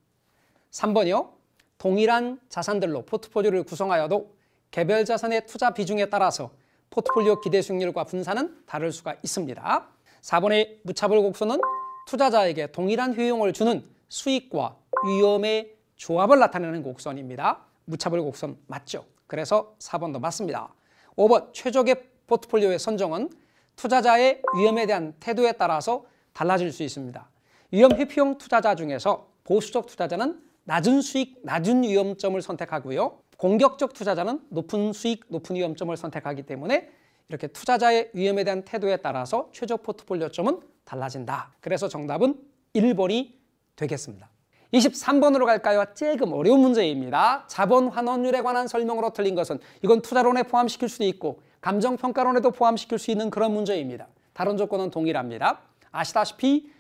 3번이요. 동일한 자산들로 포트폴리오를 구성하여도 개별 자산의 투자 비중에 따라서 포트폴리오 기대 수익률과 분산은 다를 수가 있습니다. 4번의 무차별 곡선은 투자자에게 동일한 효용을 주는 수익과 위험의 조합을 나타내는 곡선입니다. 무차별 곡선 맞죠? 그래서 4번도 맞습니다. 5번 최적의 포트폴리오의 선정은 투자자의 위험에 대한 태도에 따라서 달라질 수 있습니다. 위험 회피형 투자자 중에서 보수적 투자자는 낮은 수익, 낮은 위험점을 선택하고요. 공격적 투자자는 높은 수익, 높은 위험점을 선택하기 때문에 이렇게 투자자의 위험에 대한 태도에 따라서 최적 포트폴리오 점은 달라진다. 그래서 정답은 1번이 되겠습니다. 23번으로 갈까요? 조금 어려운 문제입니다. 자본 환원율에 관한 설명으로 틀린 것은 이건 투자론에 포함시킬 수도 있고 감정평가론에도 포함시킬 수 있는 그런 문제입니다. 다른 조건은 동일합니다. 아시다시피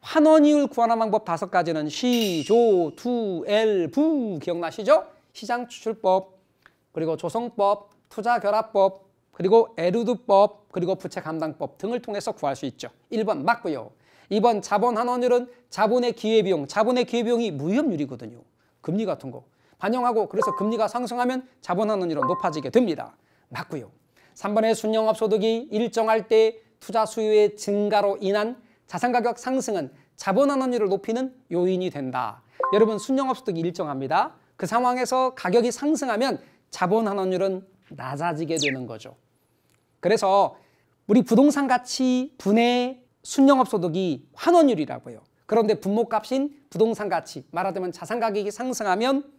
환원이율 구하는 방법 다섯 가지는 시, 조, 투, 엘, 부 기억나시죠? 시장 추출법, 그리고 조성법, 투자결합법, 그리고 에르드법, 그리고 부채감당법 등을 통해서 구할 수 있죠. 1번 맞고요. 2번 자본환원율은 자본의 기회비용, 자본의 기회비용이 무위험률이거든요. 금리 같은 거 반영하고 그래서 금리가 상승하면 자본환원율은 높아지게 됩니다. 맞고요. 3번의 순영업 소득이 일정할 때 투자 수요의 증가로 인한 자산 가격 상승은 자본 환원율을 높이는 요인이 된다. 여러분 순영업 소득이 일정합니다. 그 상황에서 가격이 상승하면 자본 환원율은 낮아지게 되는 거죠. 그래서 우리 부동산 가치 분의 순영업 소득이 환원율이라고요. 그런데 분모값인 부동산 가치 말하자면 자산 가격이 상승하면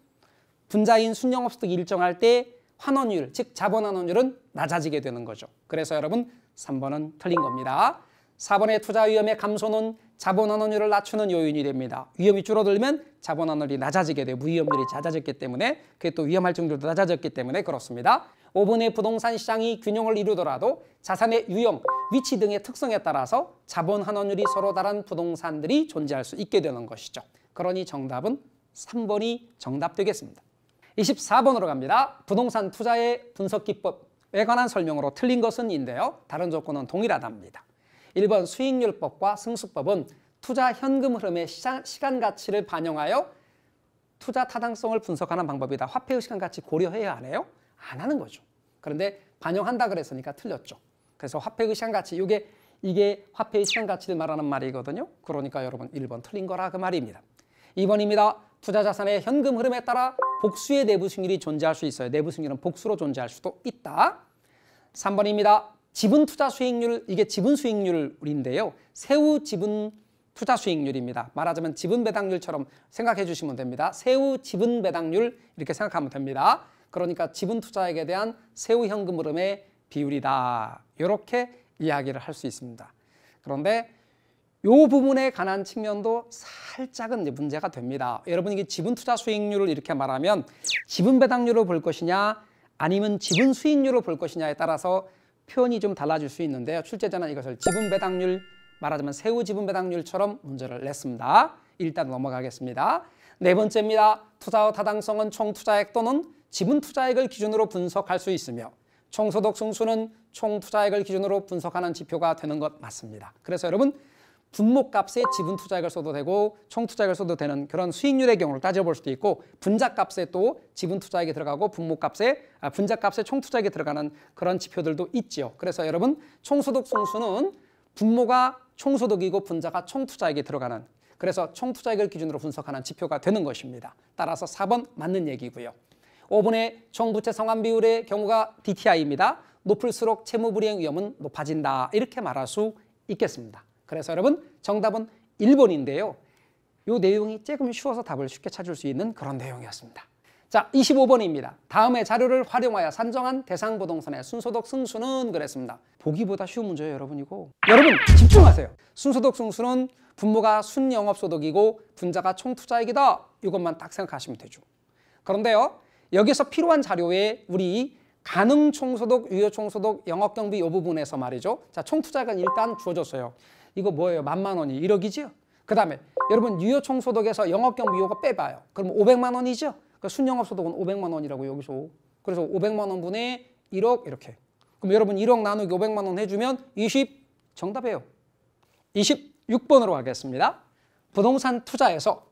분자인 순영업 소득이 일정할 때 환원율, 즉 자본 환원율은 낮아지게 되는 거죠. 그래서 여러분 3번은 틀린 겁니다. 4번의 투자 위험의 감소는 자본 환원율을 낮추는 요인이 됩니다. 위험이 줄어들면 자본 환원율이 낮아지게 돼요. 위험률이 낮아졌기 때문에 그게 또 위험할 정도로 낮아졌기 때문에 그렇습니다. 5번의 부동산 시장이 균형을 이루더라도 자산의 유형, 위치 등의 특성에 따라서 자본 환원율이 서로 다른 부동산들이 존재할 수 있게 되는 것이죠. 그러니 정답은 3번이 정답 되겠습니다. 24번으로 갑니다. 부동산 투자의 분석기법에 관한 설명으로 틀린 것은 인데요. 다른 조건은 동일하답니다. 1번 수익률법과 승수법은 투자 현금 흐름의 시간 가치를 반영하여 투자 타당성을 분석하는 방법이다. 화폐의 시간 가치 고려해야 하네요. 안 하는 거죠. 그런데 반영한다 그랬으니까 틀렸죠. 그래서 화폐의 그 시간 가치 이게 이게 화폐의 시간 가치를 말하는 말이거든요. 그러니까 여러분 1번 틀린 거라 그 말입니다. 2번입니다. 투자 자산의 현금 흐름에 따라 복수의 내부 수익률이 존재할 수 있어요. 내부 수익률은 복수로 존재할 수도 있다. 3번입니다. 지분 투자 수익률, 이게 지분 수익률인데요. 세후 지분 투자 수익률입니다. 말하자면 지분 배당률처럼 생각해 주시면 됩니다. 세후 지분 배당률 이렇게 생각하면 됩니다. 그러니까 지분 투자액에 대한 세후 현금 흐름의 비율이다. 이렇게 이야기를 할 수 있습니다. 그런데 이 부분에 관한 측면도 살짝은 문제가 됩니다. 여러분 이게 지분 투자 수익률을 이렇게 말하면 지분 배당률로 볼 것이냐 아니면 지분 수익률로 볼 것이냐에 따라서 표현이 좀 달라질 수 있는데요. 출제자는 이것을 지분 배당률 말하자면 세후 지분 배당률처럼 문제를 냈습니다. 일단 넘어가겠습니다. 네 번째입니다. 투자의 타당성은 총 투자액 또는 지분 투자액을 기준으로 분석할 수 있으며 총소득 승수는 총 투자액을 기준으로 분석하는 지표가 되는 것 맞습니다. 그래서 여러분 분모값에 지분 투자액을 써도 되고 총 투자액을 써도 되는 그런 수익률의 경우를 따져볼 수도 있고 분자값에 또 지분 투자액이 들어가고 분모값에 아, 분자값에 총 투자액이 들어가는 그런 지표들도 있지요. 그래서 여러분 총소득 손수는 분모가 총소득이고 분자가 총 투자액이 들어가는 그래서 총 투자액을 기준으로 분석하는 지표가 되는 것입니다. 따라서 4번 맞는 얘기고요. 5번의 총부채 상환 비율의 경우가 DTI입니다. 높을수록 채무 불이행 위험은 높아진다. 이렇게 말할 수 있겠습니다. 그래서 여러분 정답은 1번인데요. 이 내용이 조금 쉬워서 답을 쉽게 찾을 수 있는 그런 내용이었습니다. 자, 25번입니다. 다음의 자료를 활용하여 산정한 대상부동산의 순소득 승수는 그랬습니다. 보기보다 쉬운 문제예요, 여러분 이고 여러분 집중하세요. 순소득 승수는 분모가 순영업소득이고 분자가 총투자액이다. 이것만 딱 생각하시면 되죠. 그런데요, 여기서 필요한 자료에 우리 가능 총소득, 유효 총소득, 영업경비 요 부분에서 말이죠. 자, 총투자액은 일단 주어졌어요. 이거 뭐예요? 만만 원이 1억이죠그 다음에 여러분 유효총소득에서 영업경 비호가 빼봐요. 그럼 500만 원이죠? 그러니 순영업소득은 500만 원이라고 여기서 그래서 500만 원분의 1억 이렇게 그럼 여러분 1억 나누기 500만 원 해주면 20 정답이에요. 26번으로 가겠습니다. 부동산 투자에서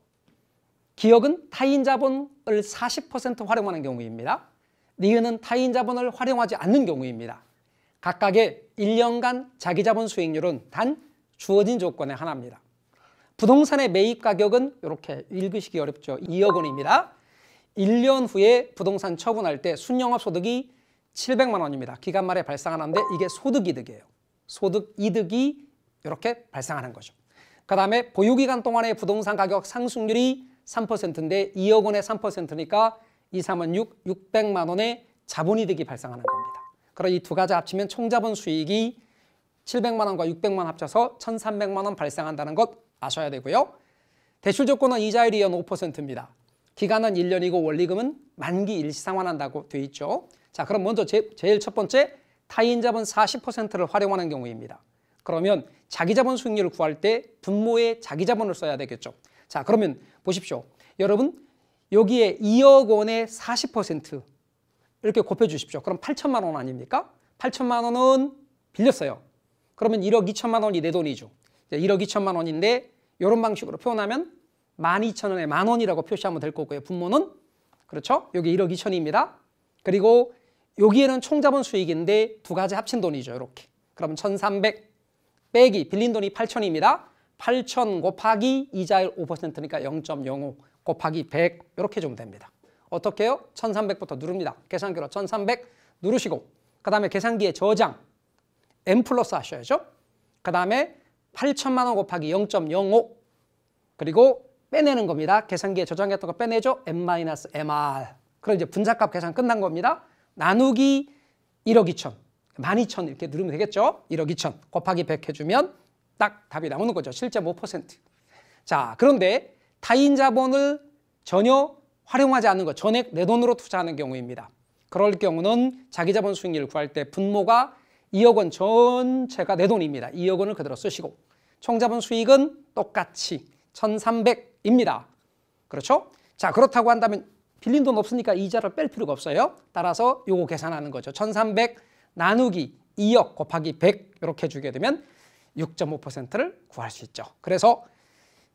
기업은 타인 자본을 40% 활용하는 경우입니다. 니은은 타인 자본을 활용하지 않는 경우입니다. 각각의 1년간 자기 자본 수익률은 단 주어진 조건의 하나입니다. 부동산의 매입 가격은 이렇게 읽으시기 어렵죠. 2억 원입니다. 1년 후에 부동산 처분할 때 순영업 소득이 700만 원입니다. 기간 말에 발생하는데 이게 소득 이득이에요. 소득 이득이 이렇게 발생하는 거죠. 그 다음에 보유기간 동안의 부동산 가격 상승률이 3%인데 2억 원에 3%니까 2, 3은 6, 600만 원의 자본이득이 발생하는 겁니다. 그럼 이 두 가지 합치면 총자본 수익이 700만 원과 600만 원 합쳐서 1,300만 원 발생한다는 것 아셔야 되고요. 대출 조건은 이자율이 연 5%입니다. 기간은 1년이고 원리금은 만기 일시상환한다고 돼 있죠. 자, 그럼 먼저 제, 제일 첫 번째 타인 자본 40%를 활용하는 경우입니다. 그러면 자기 자본 수익률을 구할 때 분모에 자기 자본을 써야 되겠죠. 자, 그러면 보십시오. 여러분 여기에 2억 원의 40% 이렇게 곱해 주십시오. 그럼 8천만 원 아닙니까? 8천만 원은 빌렸어요. 그러면 1억 2천만 원이 내 돈이죠. 1억 2천만 원인데 이런 방식으로 표현하면 12,000원에 만 원이라고 표시하면 될 거고요. 분모는 그렇죠? 여기 1억 2천입니다. 그리고 여기에는 총자본 수익인데 두 가지 합친 돈이죠. 이렇게. 그러면 1,300 빼기 빌린 돈이 8천입니다 8 0 0 0 곱하기 이자율 5%니까 0.05 곱하기 100 이렇게 주면 됩니다. 어떻게 해요? 1,300부터 누릅니다. 계산기로 1,300 누르시고 그 다음에 계산기에 저장 n 플러스 하셔야죠. 그 다음에 8천만 원 곱하기 0.05 그리고 빼내는 겁니다. 계산기에 저장했던 거 빼내죠. n 마이너스 mr 그럼 이제 분자값 계산 끝난 겁니다. 나누기 1억 2천 12,000 이렇게 누르면 되겠죠. 1억 2천 곱하기 100 해주면 딱 답이 나오는 거죠. 실제 5%. 뭐 자 그런데 타인 자본을 전혀 활용하지 않는 거 전액 내 돈으로 투자하는 경우입니다. 그럴 경우는 자기 자본 수익률을 구할 때 분모가 2억 원 전체가 내 돈입니다. 2억 원을 그대로 쓰시고 총자본 수익은 똑같이 1300입니다. 그렇죠? 자 그렇다고 한다면 빌린 돈 없으니까 이자를 뺄 필요가 없어요. 따라서 요거 계산하는 거죠. 1300 나누기 2억 곱하기 100 이렇게 주게 되면 6.5%를 구할 수 있죠. 그래서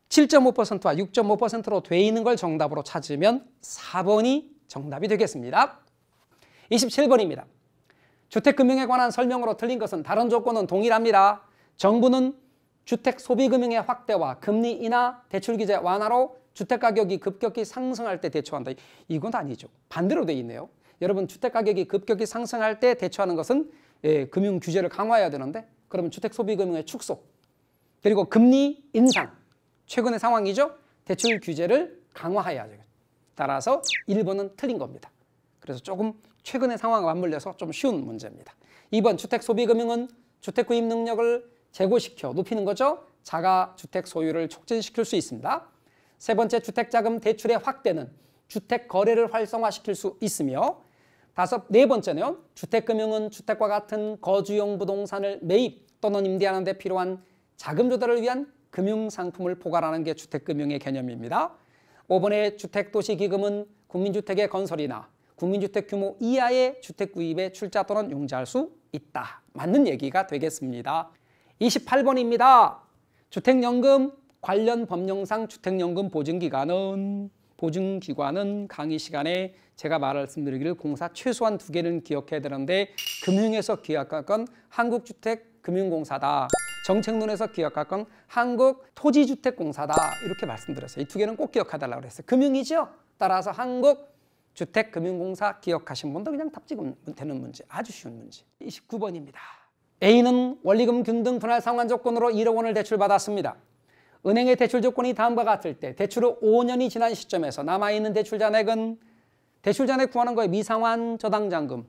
7.5%와 6.5%로 돼 있는 걸 정답으로 찾으면 4번이 정답이 되겠습니다. 27번입니다. 주택금융에 관한 설명으로 틀린 것은 다른 조건은 동일합니다. 정부는 주택 소비금융의 확대와 금리 인하, 대출 규제 완화로 주택가격이 급격히 상승할 때 대처한다. 이건 아니죠. 반대로 돼 있네요. 여러분 주택가격이 급격히 상승할 때 대처하는 것은 예, 금융 규제를 강화해야 되는데 그러면 주택 소비금융의 축소 그리고 금리 인상 최근의 상황이죠. 대출 규제를 강화해야 되겠요 따라서 1번은 틀린 겁니다. 그래서 조금 최근의 상황과 맞물려서 좀 쉬운 문제입니다. 2번 주택소비금융은 주택 구입 능력을 제고시켜 높이는 거죠. 자가주택 소유를 촉진시킬 수 있습니다. 세 번째 주택자금 대출의 확대는 주택 거래를 활성화시킬 수 있으며 다섯 네 번째는요. 주택금융은 주택과 같은 거주용 부동산을 매입 또는 임대하는 데 필요한 자금 조달을 위한 금융상품을 포괄하는 게 주택금융의 개념입니다. 5번의 주택도시기금은 국민주택의 건설이나 국민주택 규모 이하의 주택 구입에 출자 또는 용자할 수 있다. 맞는 얘기가 되겠습니다. 28번입니다. 주택연금 관련 법령상 주택연금 보증기간은 보증기관은 강의 시간에 제가 말씀드리기를 공사 최소한 두 개는 기억해야 되는데 금융에서 기억할 건 한국주택금융공사다. 정책론에서 기억할 건 한국토지주택공사다. 이렇게 말씀드렸어요. 이 두 개는 꼭 기억해달라고 그랬어요. 금융이죠? 따라서 한국 주택금융공사 기억하신 분들 그냥 답지금 되는 문제 아주 쉬운 문제 29번입니다. A는 원리금 균등 분할 상환 조건으로 1억 원을 대출받았습니다. 은행의 대출 조건이 다음과 같을 때 대출 후 5년이 지난 시점에서 남아있는 대출 잔액은 대출 잔액 구하는 거에 미상환 저당잔금단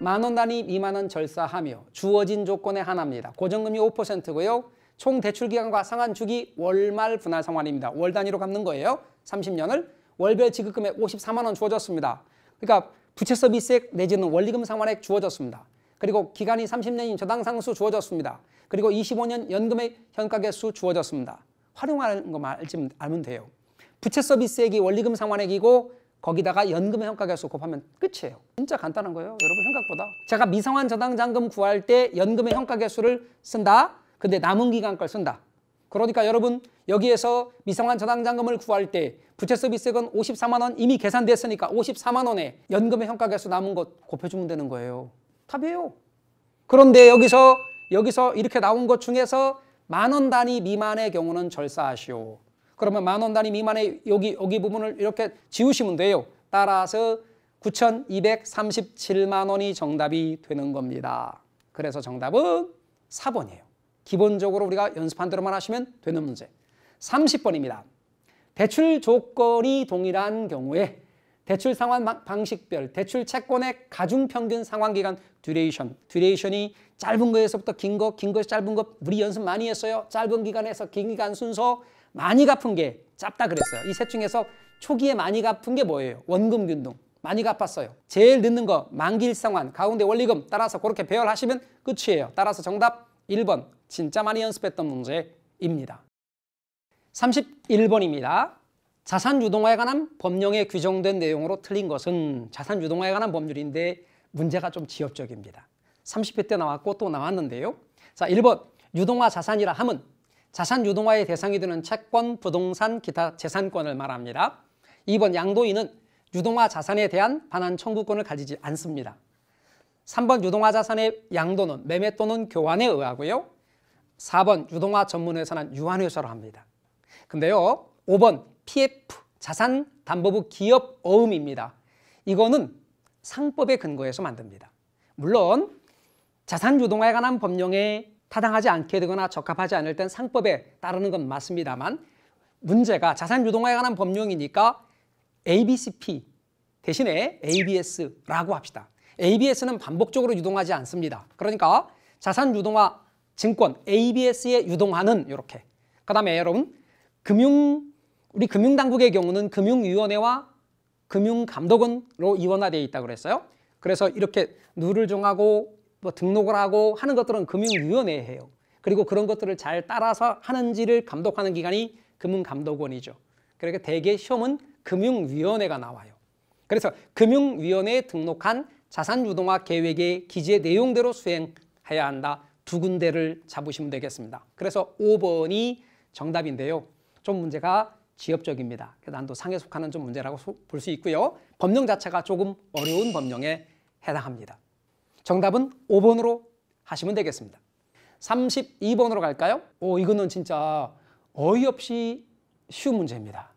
만 원 단위 미만은 절사하며 주어진 조건에 나입니다 고정금이 5%고요. 총 대출 기간과 상환 주기 월말 분할 상환입니다. 월 단위로 갚는 거예요. 30년을 월별 지급금액 54만 원 주어졌습니다. 그러니까 부채 서비스액 내지는 원리금 상환액 주어졌습니다. 그리고 기간이 30년인 저당 상수 주어졌습니다. 그리고 25년 연금의 현가개수 주어졌습니다. 활용하는 것만 알면 돼요. 부채 서비스액이 원리금 상환액이고 거기다가 연금 의현가개수 곱하면 끝이에요. 진짜 간단한 거예요. 여러분 생각보다. 제가 미상환 저당장금 구할 때 연금의 현가개수를 쓴다. 근데 남은 기간 걸 쓴다. 그러니까 여러분 여기에서 미상환 저당장금을 구할 때 부채 서비스액은 54만 원 이미 계산됐으니까 54만 원에 연금의 평가계수 남은 것 곱해주면 되는 거예요. 답이에요. 그런데 여기서 여기서 이렇게 나온 것 중에서 만 원 단위 미만의 경우는 절사하시오. 그러면 만 원 단위 미만의 여기 여기 부분을 이렇게 지우시면 돼요. 따라서 9,237만 원이 정답이 되는 겁니다. 그래서 정답은 4번이에요. 기본적으로 우리가 연습한 대로만 하시면 되는 문제. 30번입니다. 대출 조건이 동일한 경우에 대출 상환 방식별, 대출 채권의 가중 평균 상환 기간 듀레이션, 듀레이션이 짧은 거에서부터 긴 거, 긴 거에서 짧은 거 우리 연습 많이 했어요. 짧은 기간에서 긴 기간 순서 많이 갚은 게 짧다 그랬어요. 이 셋 중에서 초기에 많이 갚은 게 뭐예요? 원금 균등. 많이 갚았어요. 제일 늦는 거 만기 일상환, 가운데 원리금 따라서 그렇게 배열하시면 끝이에요. 따라서 정답 1번 진짜 많이 연습했던 문제입니다. 31번입니다. 자산 유동화에 관한 법령에 규정된 내용으로 틀린 것은 자산 유동화에 관한 법률인데 문제가 좀 지엽적입니다. 30회 때 나왔고 또 나왔는데요. 자, 1번 유동화 자산이라 함은 자산 유동화의 대상이 되는 채권, 부동산, 기타 재산권을 말합니다. 2번 양도인은 유동화 자산에 대한 반환 청구권을 가지지 않습니다. 3번 유동화 자산의 양도는 매매 또는 교환에 의하고요. 4번 유동화 전문회사는 유한회사로 합니다. 근데요, 5번 PF 자산 담보부 기업 어음입니다. 이거는 상법에 근거해서 만듭니다. 물론 자산 유동화에 관한 법령에 타당하지 않게 되거나 적합하지 않을 땐 상법에 따르는 건 맞습니다만 문제가 자산 유동화에 관한 법령이니까 ABCP 대신에 ABS라고 합시다. ABS는 반복적으로 유동하지 않습니다. 그러니까 자산 유동화 증권 ABS의 유동화는 이렇게. 그 다음에 여러분 금융 우리 금융당국의 경우는 금융위원회와 금융감독원으로 이원화되어 있다고 그랬어요. 그래서 이렇게 누를 정하고 뭐 등록을 하고 하는 것들은 금융위원회에 해요. 그리고 그런 것들을 잘 따라서 하는지를 감독하는 기관이 금융감독원이죠. 그러니까 대개 시험은 금융위원회가 나와요. 그래서 금융위원회에 등록한 자산유동화 계획의 기재 내용대로 수행해야 한다. 두 군데를 잡으시면 되겠습니다. 그래서 5번이 정답인데요. 좀 문제가 지엽적입니다. 난도 상에 속하는 좀 문제라고 볼 수 있고요. 법령 자체가 조금 어려운 법령에 해당합니다. 정답은 5번으로 하시면 되겠습니다. 32번으로 갈까요? 오, 이거는 진짜 어이없이 쉬운 문제입니다.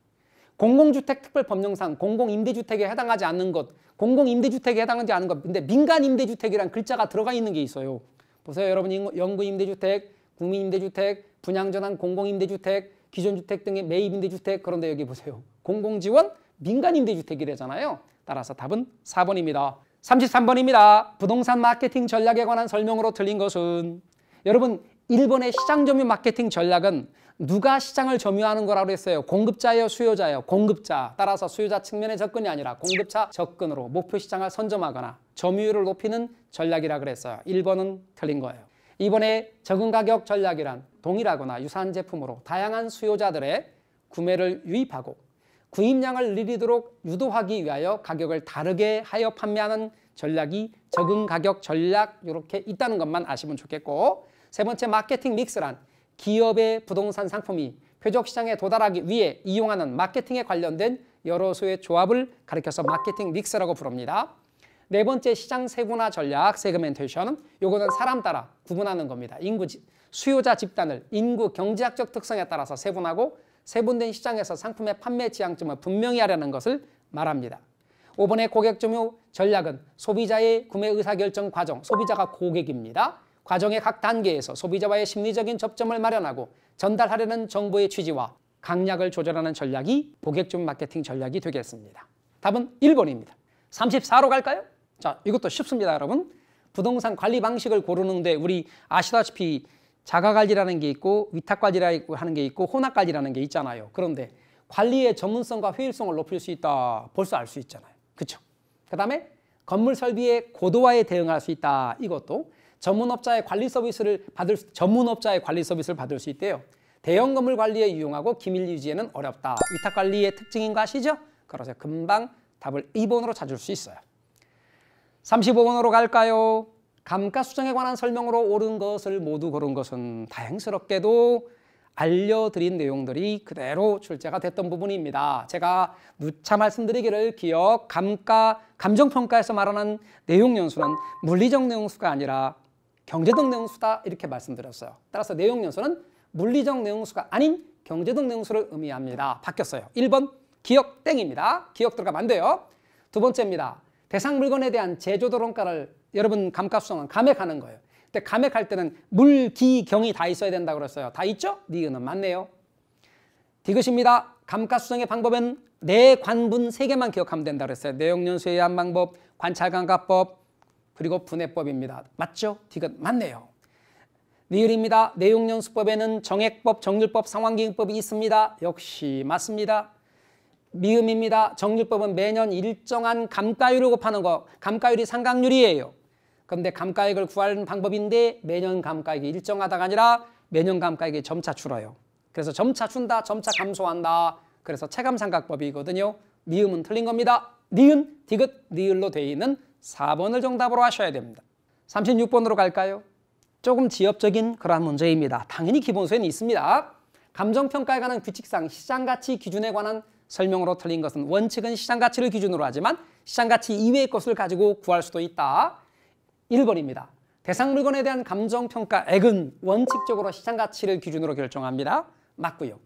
공공주택 특별 법령상 공공임대주택에 해당하지 않는 것, 공공임대주택에 해당하지 않은 것, 근데 민간임대주택이란 글자가 들어가 있는 게 있어요. 보세요, 여러분. 연구임대주택 국민임대주택, 분양전환 공공임대주택, 기존 주택 등의 매입 임대주택 그런데 여기 보세요. 공공지원 민간 임대주택이래잖아요. 따라서 답은 4번입니다. 33번입니다. 부동산 마케팅 전략에 관한 설명으로 틀린 것은 여러분 일본의 시장 점유 마케팅 전략은 누가 시장을 점유하는 거라고 했어요. 공급자예요, 수요자예요. 공급자. 따라서 수요자 측면의 접근이 아니라 공급자 접근으로 목표 시장을 선점하거나 점유율을 높이는 전략이라 그랬어요. 1번은 틀린 거예요. 이번에 적은 가격 전략이란 동일하거나 유사한 제품으로 다양한 수요자들의 구매를 유입하고 구입량을 늘리도록 유도하기 위하여 가격을 다르게 하여 판매하는 전략이 적은 가격 전략 이렇게 있다는 것만 아시면 좋겠고 세 번째 마케팅 믹스란 기업의 부동산 상품이 표적 시장에 도달하기 위해 이용하는 마케팅에 관련된 여러 수의 조합을 가리켜서 마케팅 믹스라고 부릅니다. 네 번째 시장 세분화 전략 세그멘테이션은 요거는 사람 따라 구분하는 겁니다. 인구 수요자 집단을 인구 경제학적 특성에 따라서 세분하고 세분된 시장에서 상품의 판매 지향점을 분명히 하려는 것을 말합니다. 5번의 고객 점유 전략은 소비자의 구매 의사결정 과정, 소비자가 고객입니다. 과정의 각 단계에서 소비자와의 심리적인 접점을 마련하고 전달하려는 정보의 취지와 강약을 조절하는 전략이 고객 중 마케팅 전략이 되겠습니다. 답은 1번입니다. 34로 갈까요? 자, 이것도 쉽습니다, 여러분. 부동산 관리 방식을 고르는데 우리 아시다시피 자가 관리라는 게 있고 위탁 관리라고 하는 게 있고 혼합 관리라는 게 있잖아요. 그런데 관리의 전문성과 효율성을 높일 수 있다. 벌써 알 수 있잖아요. 그렇죠? 그다음에 건물 설비의 고도화에 대응할 수 있다. 이것도 전문업자의 관리 서비스를 받을 수, 전문업자의 관리 서비스를 받을 수 있대요. 대형 건물 관리에 유용하고 기밀 유지에는 어렵다. 위탁 관리의 특징인 거 아시죠? 그래서 금방 답을 2번으로 찾을 수 있어요. 35번으로 갈까요? 감가수정에 관한 설명으로 옳은 것을 모두 고른 것은 다행스럽게도 알려드린 내용들이 그대로 출제가 됐던 부분입니다. 제가 누차 말씀드리기를 기억, 감가, 감정평가에서 말하는 내용연수는 물리적 내용수가 아니라 경제적 내용수다 이렇게 말씀드렸어요. 따라서 내용연수는 물리적 내용수가 아닌 경제적 내용수를 의미합니다. 바뀌었어요. 1번 기억 땡입니다. 기억 들어가면 안 돼요. 두 번째입니다. 대상 물건에 대한 제조도론가를 여러분 감값수은 감액하는 거예요. 근데 감액할 때는 물, 기, 경이 다 있어야 된다고 그랬어요. 다 있죠? 니은은 맞네요. 디귿입니다. 감가수정의 방법은 네 관분 세 개만 기억하면 된다 그랬어요. 내용연수에 의한 방법, 관찰감가법, 그리고 분해법입니다. 맞죠? 디귿 맞네요. 니을입니다. 내용연수법에는 정액법, 정률법, 상황기능법이 있습니다. 역시 맞습니다. 미음입니다. 정률법은 매년 일정한 감가율을 곱하는 거. 감가율이 상각률이에요. 그런데 감가액을 구하는 방법인데 매년 감가액이 일정하다가 아니라 매년 감가액이 점차 줄어요. 그래서 점차 준다, 점차 감소한다. 그래서 체감상각법이거든요. 미음은 틀린 겁니다. 니은, 디귿, 니을로 되어 있는 4번을 정답으로 하셔야 됩니다. 36번으로 갈까요? 조금 지엽적인 그러한 문제입니다. 당연히 기본소에는 있습니다. 감정평가에 관한 규칙상 시장가치 기준에 관한 설명으로 틀린 것은 원칙은 시장 가치를 기준으로 하지만 시장 가치 이외의 것을 가지고 구할 수도 있다. 1번입니다. 대상 물건에 대한 감정평가액은 원칙적으로 시장 가치를 기준으로 결정합니다. 맞고요.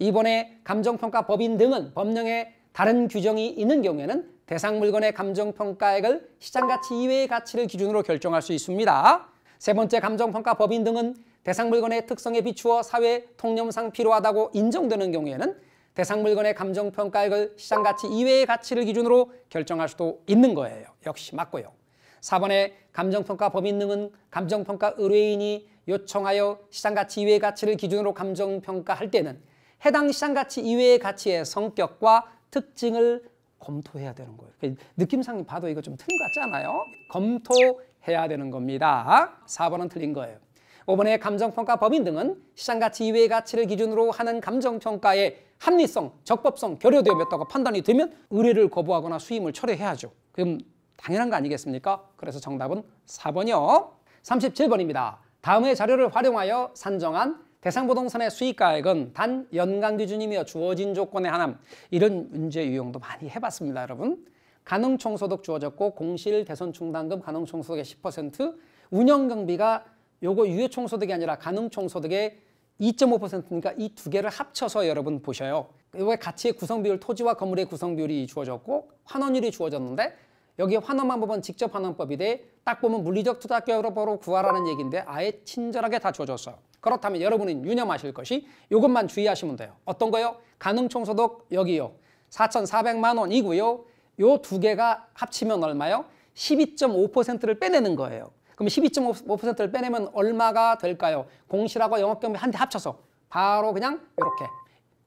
이번에 감정평가 법인 등은 법령에 다른 규정이 있는 경우에는 대상 물건의 감정평가액을 시장 가치 이외의 가치를 기준으로 결정할 수 있습니다. 세 번째 감정평가 법인 등은 대상 물건의 특성에 비추어 사회 통념상 필요하다고 인정되는 경우에는 대상 물건의 감정평가액을 시장가치 이외의 가치를 기준으로 결정할 수도 있는 거예요. 역시 맞고요. 4번에 감정평가 법인등은 감정평가 의뢰인이 요청하여 시장가치 이외의 가치를 기준으로 감정평가할 때는 해당 시장가치 이외의 가치의 성격과 특징을 검토해야 되는 거예요. 그 느낌상 봐도 이거 좀 틀린 것 같지 않아요? 검토해야 되는 겁니다. 4번은 틀린 거예요. 5번의 감정평가 범인 등은 시장가치 이외의 가치를 기준으로 하는 감정평가에 합리성, 적법성, 결여되어 맸다고 판단이 되면 의뢰를 거부하거나 수임을 철회해야죠. 그럼 당연한 거 아니겠습니까? 그래서 정답은 4번이요. 37번입니다. 다음의 자료를 활용하여 산정한 대상부동산의 수익가액은 단 연간 기준이며 주어진 조건에 하남 이런 문제 유형도 많이 해봤습니다 여러분 가능총소득 주어졌고 공실 대선 충당금 가능총소득의 10% 운영경비가 요거 유예총소득이 아니라 가능총소득의 2.5%니까 이 두 개를 합쳐서 여러분 보셔요. 이게 가치의 구성 비율, 토지와 건물의 구성 비율이 주어졌고 환원율이 주어졌는데 여기 환원 방법은 직접 환원법이 돼. 딱 보면 물리적 투자 결업으로 구하라는 얘기인데 아예 친절하게 다 주어졌어요. 그렇다면 여러분은 유념하실 것이 이것만 주의하시면 돼요. 어떤 거요? 가능총소득 여기요. 4,400만 원이고요. 요 두 개가 합치면 얼마요? 12.5%를 빼내는 거예요. 그럼 12.5%를 빼내면 얼마가 될까요? 공시라고 영업경비 한 대 합쳐서 바로 그냥 이렇게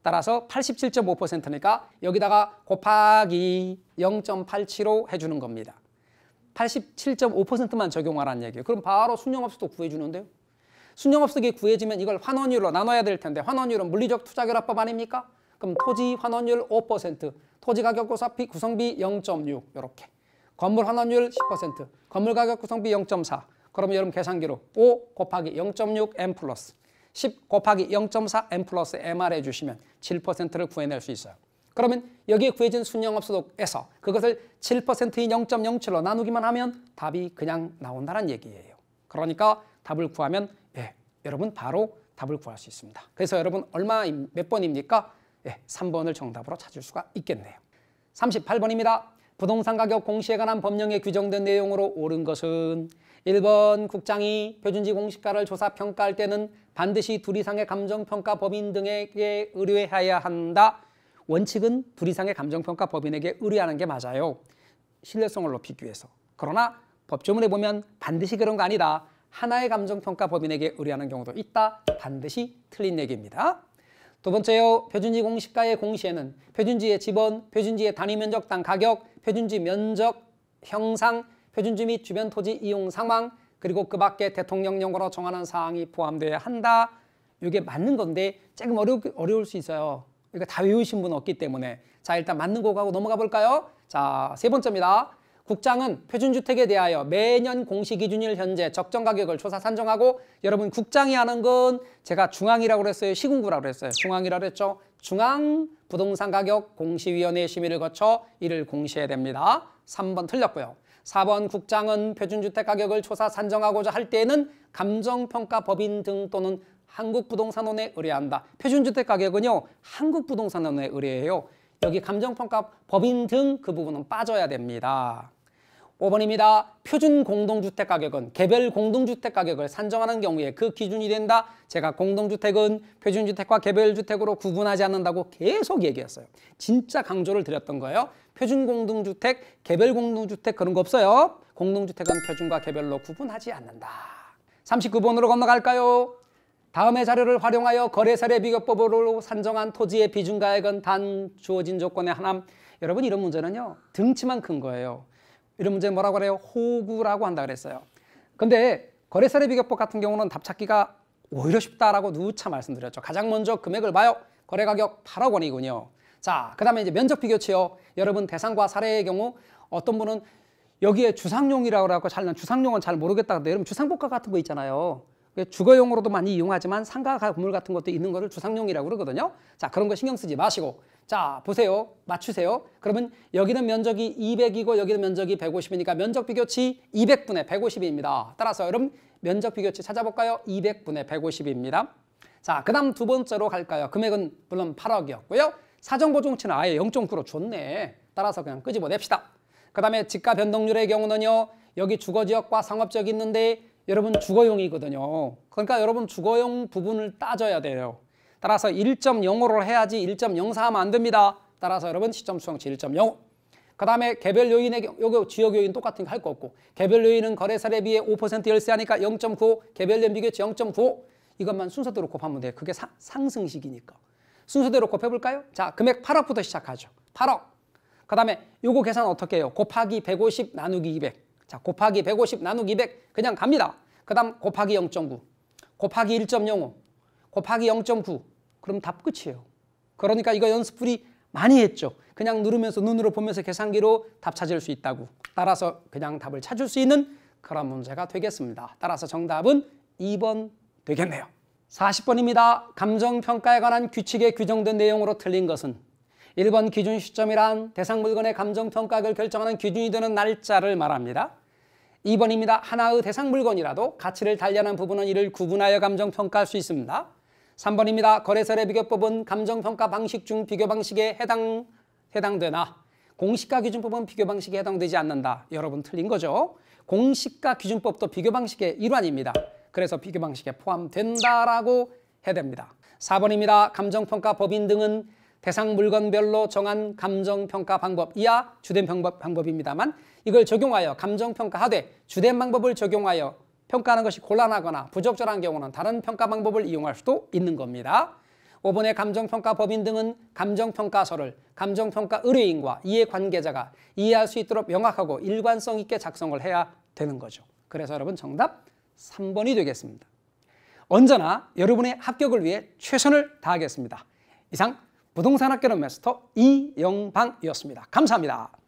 따라서 87.5%니까 여기다가 곱하기 0.875 해주는 겁니다. 87.5%만 적용하라는 얘기예요. 그럼 바로 순영업소도 구해주는데요. 순영업소에 구해지면 이걸 환원율로 나눠야 될 텐데 환원율은 물리적 투자결합법 아닙니까? 그럼 토지 환원율 5%, 토지가격 고사비 구성비 0.6 이렇게. 건물 환원율 10%, 건물 가격 구성비 0.4. 그럼 여러분 계산기로 5 곱하기 0.6 M 플러스 10 곱하기 0.4 M 플러스 MR 해주시면 7%를 구해낼 수 있어요. 그러면 여기에 구해진 순영업소득에서 그것을 7%인 0.07로 나누기만 하면 답이 그냥 나온다는 얘기예요. 그러니까 답을 구하면 예, 여러분 바로 답을 구할 수 있습니다. 그래서 여러분 얼마 몇 번입니까? 예, 3번을 정답으로 찾을 수가 있겠네요. 38번입니다. 부동산 가격 공시에 관한 법령에 규정된 내용으로 옳은 것은 1번 국장이 표준지 공시가를 조사 평가할 때는 반드시 둘 이상의 감정평가 법인 등에게 의뢰해야 한다. 원칙은 둘 이상의 감정평가 법인에게 의뢰하는 게 맞아요. 신뢰성을 높이기 위해서. 그러나 법조문에 보면 반드시 그런 거 아니다. 하나의 감정평가 법인에게 의뢰하는 경우도 있다. 반드시 틀린 얘기입니다. 두 번째요. 표준지 공시가의 공시에는 표준지의 지번, 표준지의 단위 면적당 가격, 표준지 면적, 형상, 표준지 및 주변 토지 이용 상황, 그리고 그 밖에 대통령령으로 정하는 사항이 포함돼야 한다. 이게 맞는 건데 조금 어려, 어려울 수 있어요. 그러니까 다 외우신 분 없기 때문에 자 일단 맞는 곡하고 넘어가 볼까요? 자 세 번째입니다. 국장은 표준주택에 대하여 매년 공시기준일 현재 적정가격을 조사 산정하고 여러분 국장이 하는 건 제가 중앙이라고 그랬어요? 시군구라고 그랬어요? 중앙이라고 그랬죠? 중앙 부동산 가격 공시위원회 심의를 거쳐 이를 공시해야 됩니다. 3번 틀렸고요. 4번 국장은 표준주택 가격을 조사 산정하고자 할 때에는 감정평가 법인 등 또는 한국부동산원에 의뢰한다. 표준주택 가격은요. 한국부동산원에 의뢰해요. 여기 감정평가 법인 등 그 부분은 빠져야 됩니다. 5번입니다. 표준 공동주택 가격은 개별 공동주택 가격을 산정하는 경우에 그 기준이 된다. 제가 공동주택은 표준주택과 개별주택으로 구분하지 않는다고 계속 얘기했어요. 진짜 강조를 드렸던 거예요. 표준 공동주택, 개별 공동주택 그런 거 없어요. 공동주택은 표준과 개별로 구분하지 않는다. 39번으로 건너갈까요? 다음의 자료를 활용하여 거래사례 비교법으로 산정한 토지의 비중가액은 단 주어진 조건의 하나. 여러분 이런 문제는요. 등치만 큰 거예요. 이런 문제 뭐라고 그래요? 호구라고 한다 그랬어요. 근데 거래사례 비교법 같은 경우는 답 찾기가 오히려 쉽다라고 누차 말씀드렸죠. 가장 먼저 금액을 봐요. 거래 가격 8억 원이군요. 자, 그다음에 이제 면적 비교치요. 여러분 대상과 사례의 경우 어떤 분은 여기에 주상용이라고 하고 잘난 주상용은 잘 모르겠다 근데 여러분 주상복합 같은 거 있잖아요. 주거용으로도 많이 이용하지만 상가 건물 같은 것도 있는 거를 주상용이라고 그러거든요. 자, 그런 거 신경 쓰지 마시고 자, 보세요. 맞추세요. 그러면 여기는 면적이 200이고 여기는 면적이 150이니까 면적 비교치 200분의 150입니다. 따라서 여러분 면적 비교치 찾아볼까요? 200분의 150입니다. 자, 그 다음 두 번째로 갈까요? 금액은 물론 8억이었고요. 사정보증치는 아예 0.9로 줬네. 따라서 그냥 끄집어냅시다. 그 다음에 집가 변동률의 경우는요. 여기 주거지역과 상업지역이 있는데 여러분 주거용이거든요. 그러니까 여러분 주거용 부분을 따져야 돼요. 따라서 1 0 5로 해야지 1.04 하면 안 됩니다. 따라서 여러분 시점 수정치 1.05. 그 다음에 개별 요인의 요거 지역 요인 똑같은거 할 거 없고 개별 요인은 거래사에 비해 5% 열세하니까 0.95 개별 연비교치 0.95 이것만 순서대로 곱하면 돼요. 그게 사, 상승식이니까. 순서대로 곱해볼까요? 자 금액 8억부터 시작하죠. 8억. 그 다음에 요거 계산 어떻게 해요? 곱하기 150 나누기 200. 자 곱하기 150 나누기 200 그냥 갑니다. 그 다음 곱하기 0.9 곱하기 1.05 곱하기 0.9 그럼 답 끝이에요. 그러니까 이거 연습풀이 많이 했죠. 그냥 누르면서 눈으로 보면서 계산기로 답 찾을 수 있다고. 따라서 그냥 답을 찾을 수 있는 그런 문제가 되겠습니다. 따라서 정답은 2번 되겠네요. 40번입니다. 감정평가에 관한 규칙에 규정된 내용으로 틀린 것은 1번 기준 시점이란 대상 물건의 감정평가액을 결정하는 기준이 되는 날짜를 말합니다. 2번입니다. 하나의 대상 물건이라도 가치를 단련한 부분은 이를 구분하여 감정평가할 수 있습니다. 3번입니다. 거래설의 비교법은 감정평가 방식 중 비교 방식에 해당, 해당되나 공시가 기준법은 비교 방식에 해당되지 않는다. 여러분 틀린 거죠. 공시가 기준법도 비교 방식의 일환입니다. 그래서 비교 방식에 포함된다라고 해야 됩니다. 4번입니다. 감정평가 법인 등은 대상 물건별로 정한 감정평가 방법 이하 주된 방법, 방법입니다만 이걸 적용하여 감정평가 하되 주된 방법을 적용하여 평가하는 것이 곤란하거나 부적절한 경우는 다른 평가 방법을 이용할 수도 있는 겁니다. 5번의 감정평가 법인 등은 감정평가서를 감정평가 의뢰인과 이해 관계자가 이해할 수 있도록 명확하고 일관성 있게 작성을 해야 되는 거죠. 그래서 여러분 정답 3번이 되겠습니다. 언제나 여러분의 합격을 위해 최선을 다하겠습니다. 이상 부동산학개론 메스터 이영방이었습니다. 감사합니다.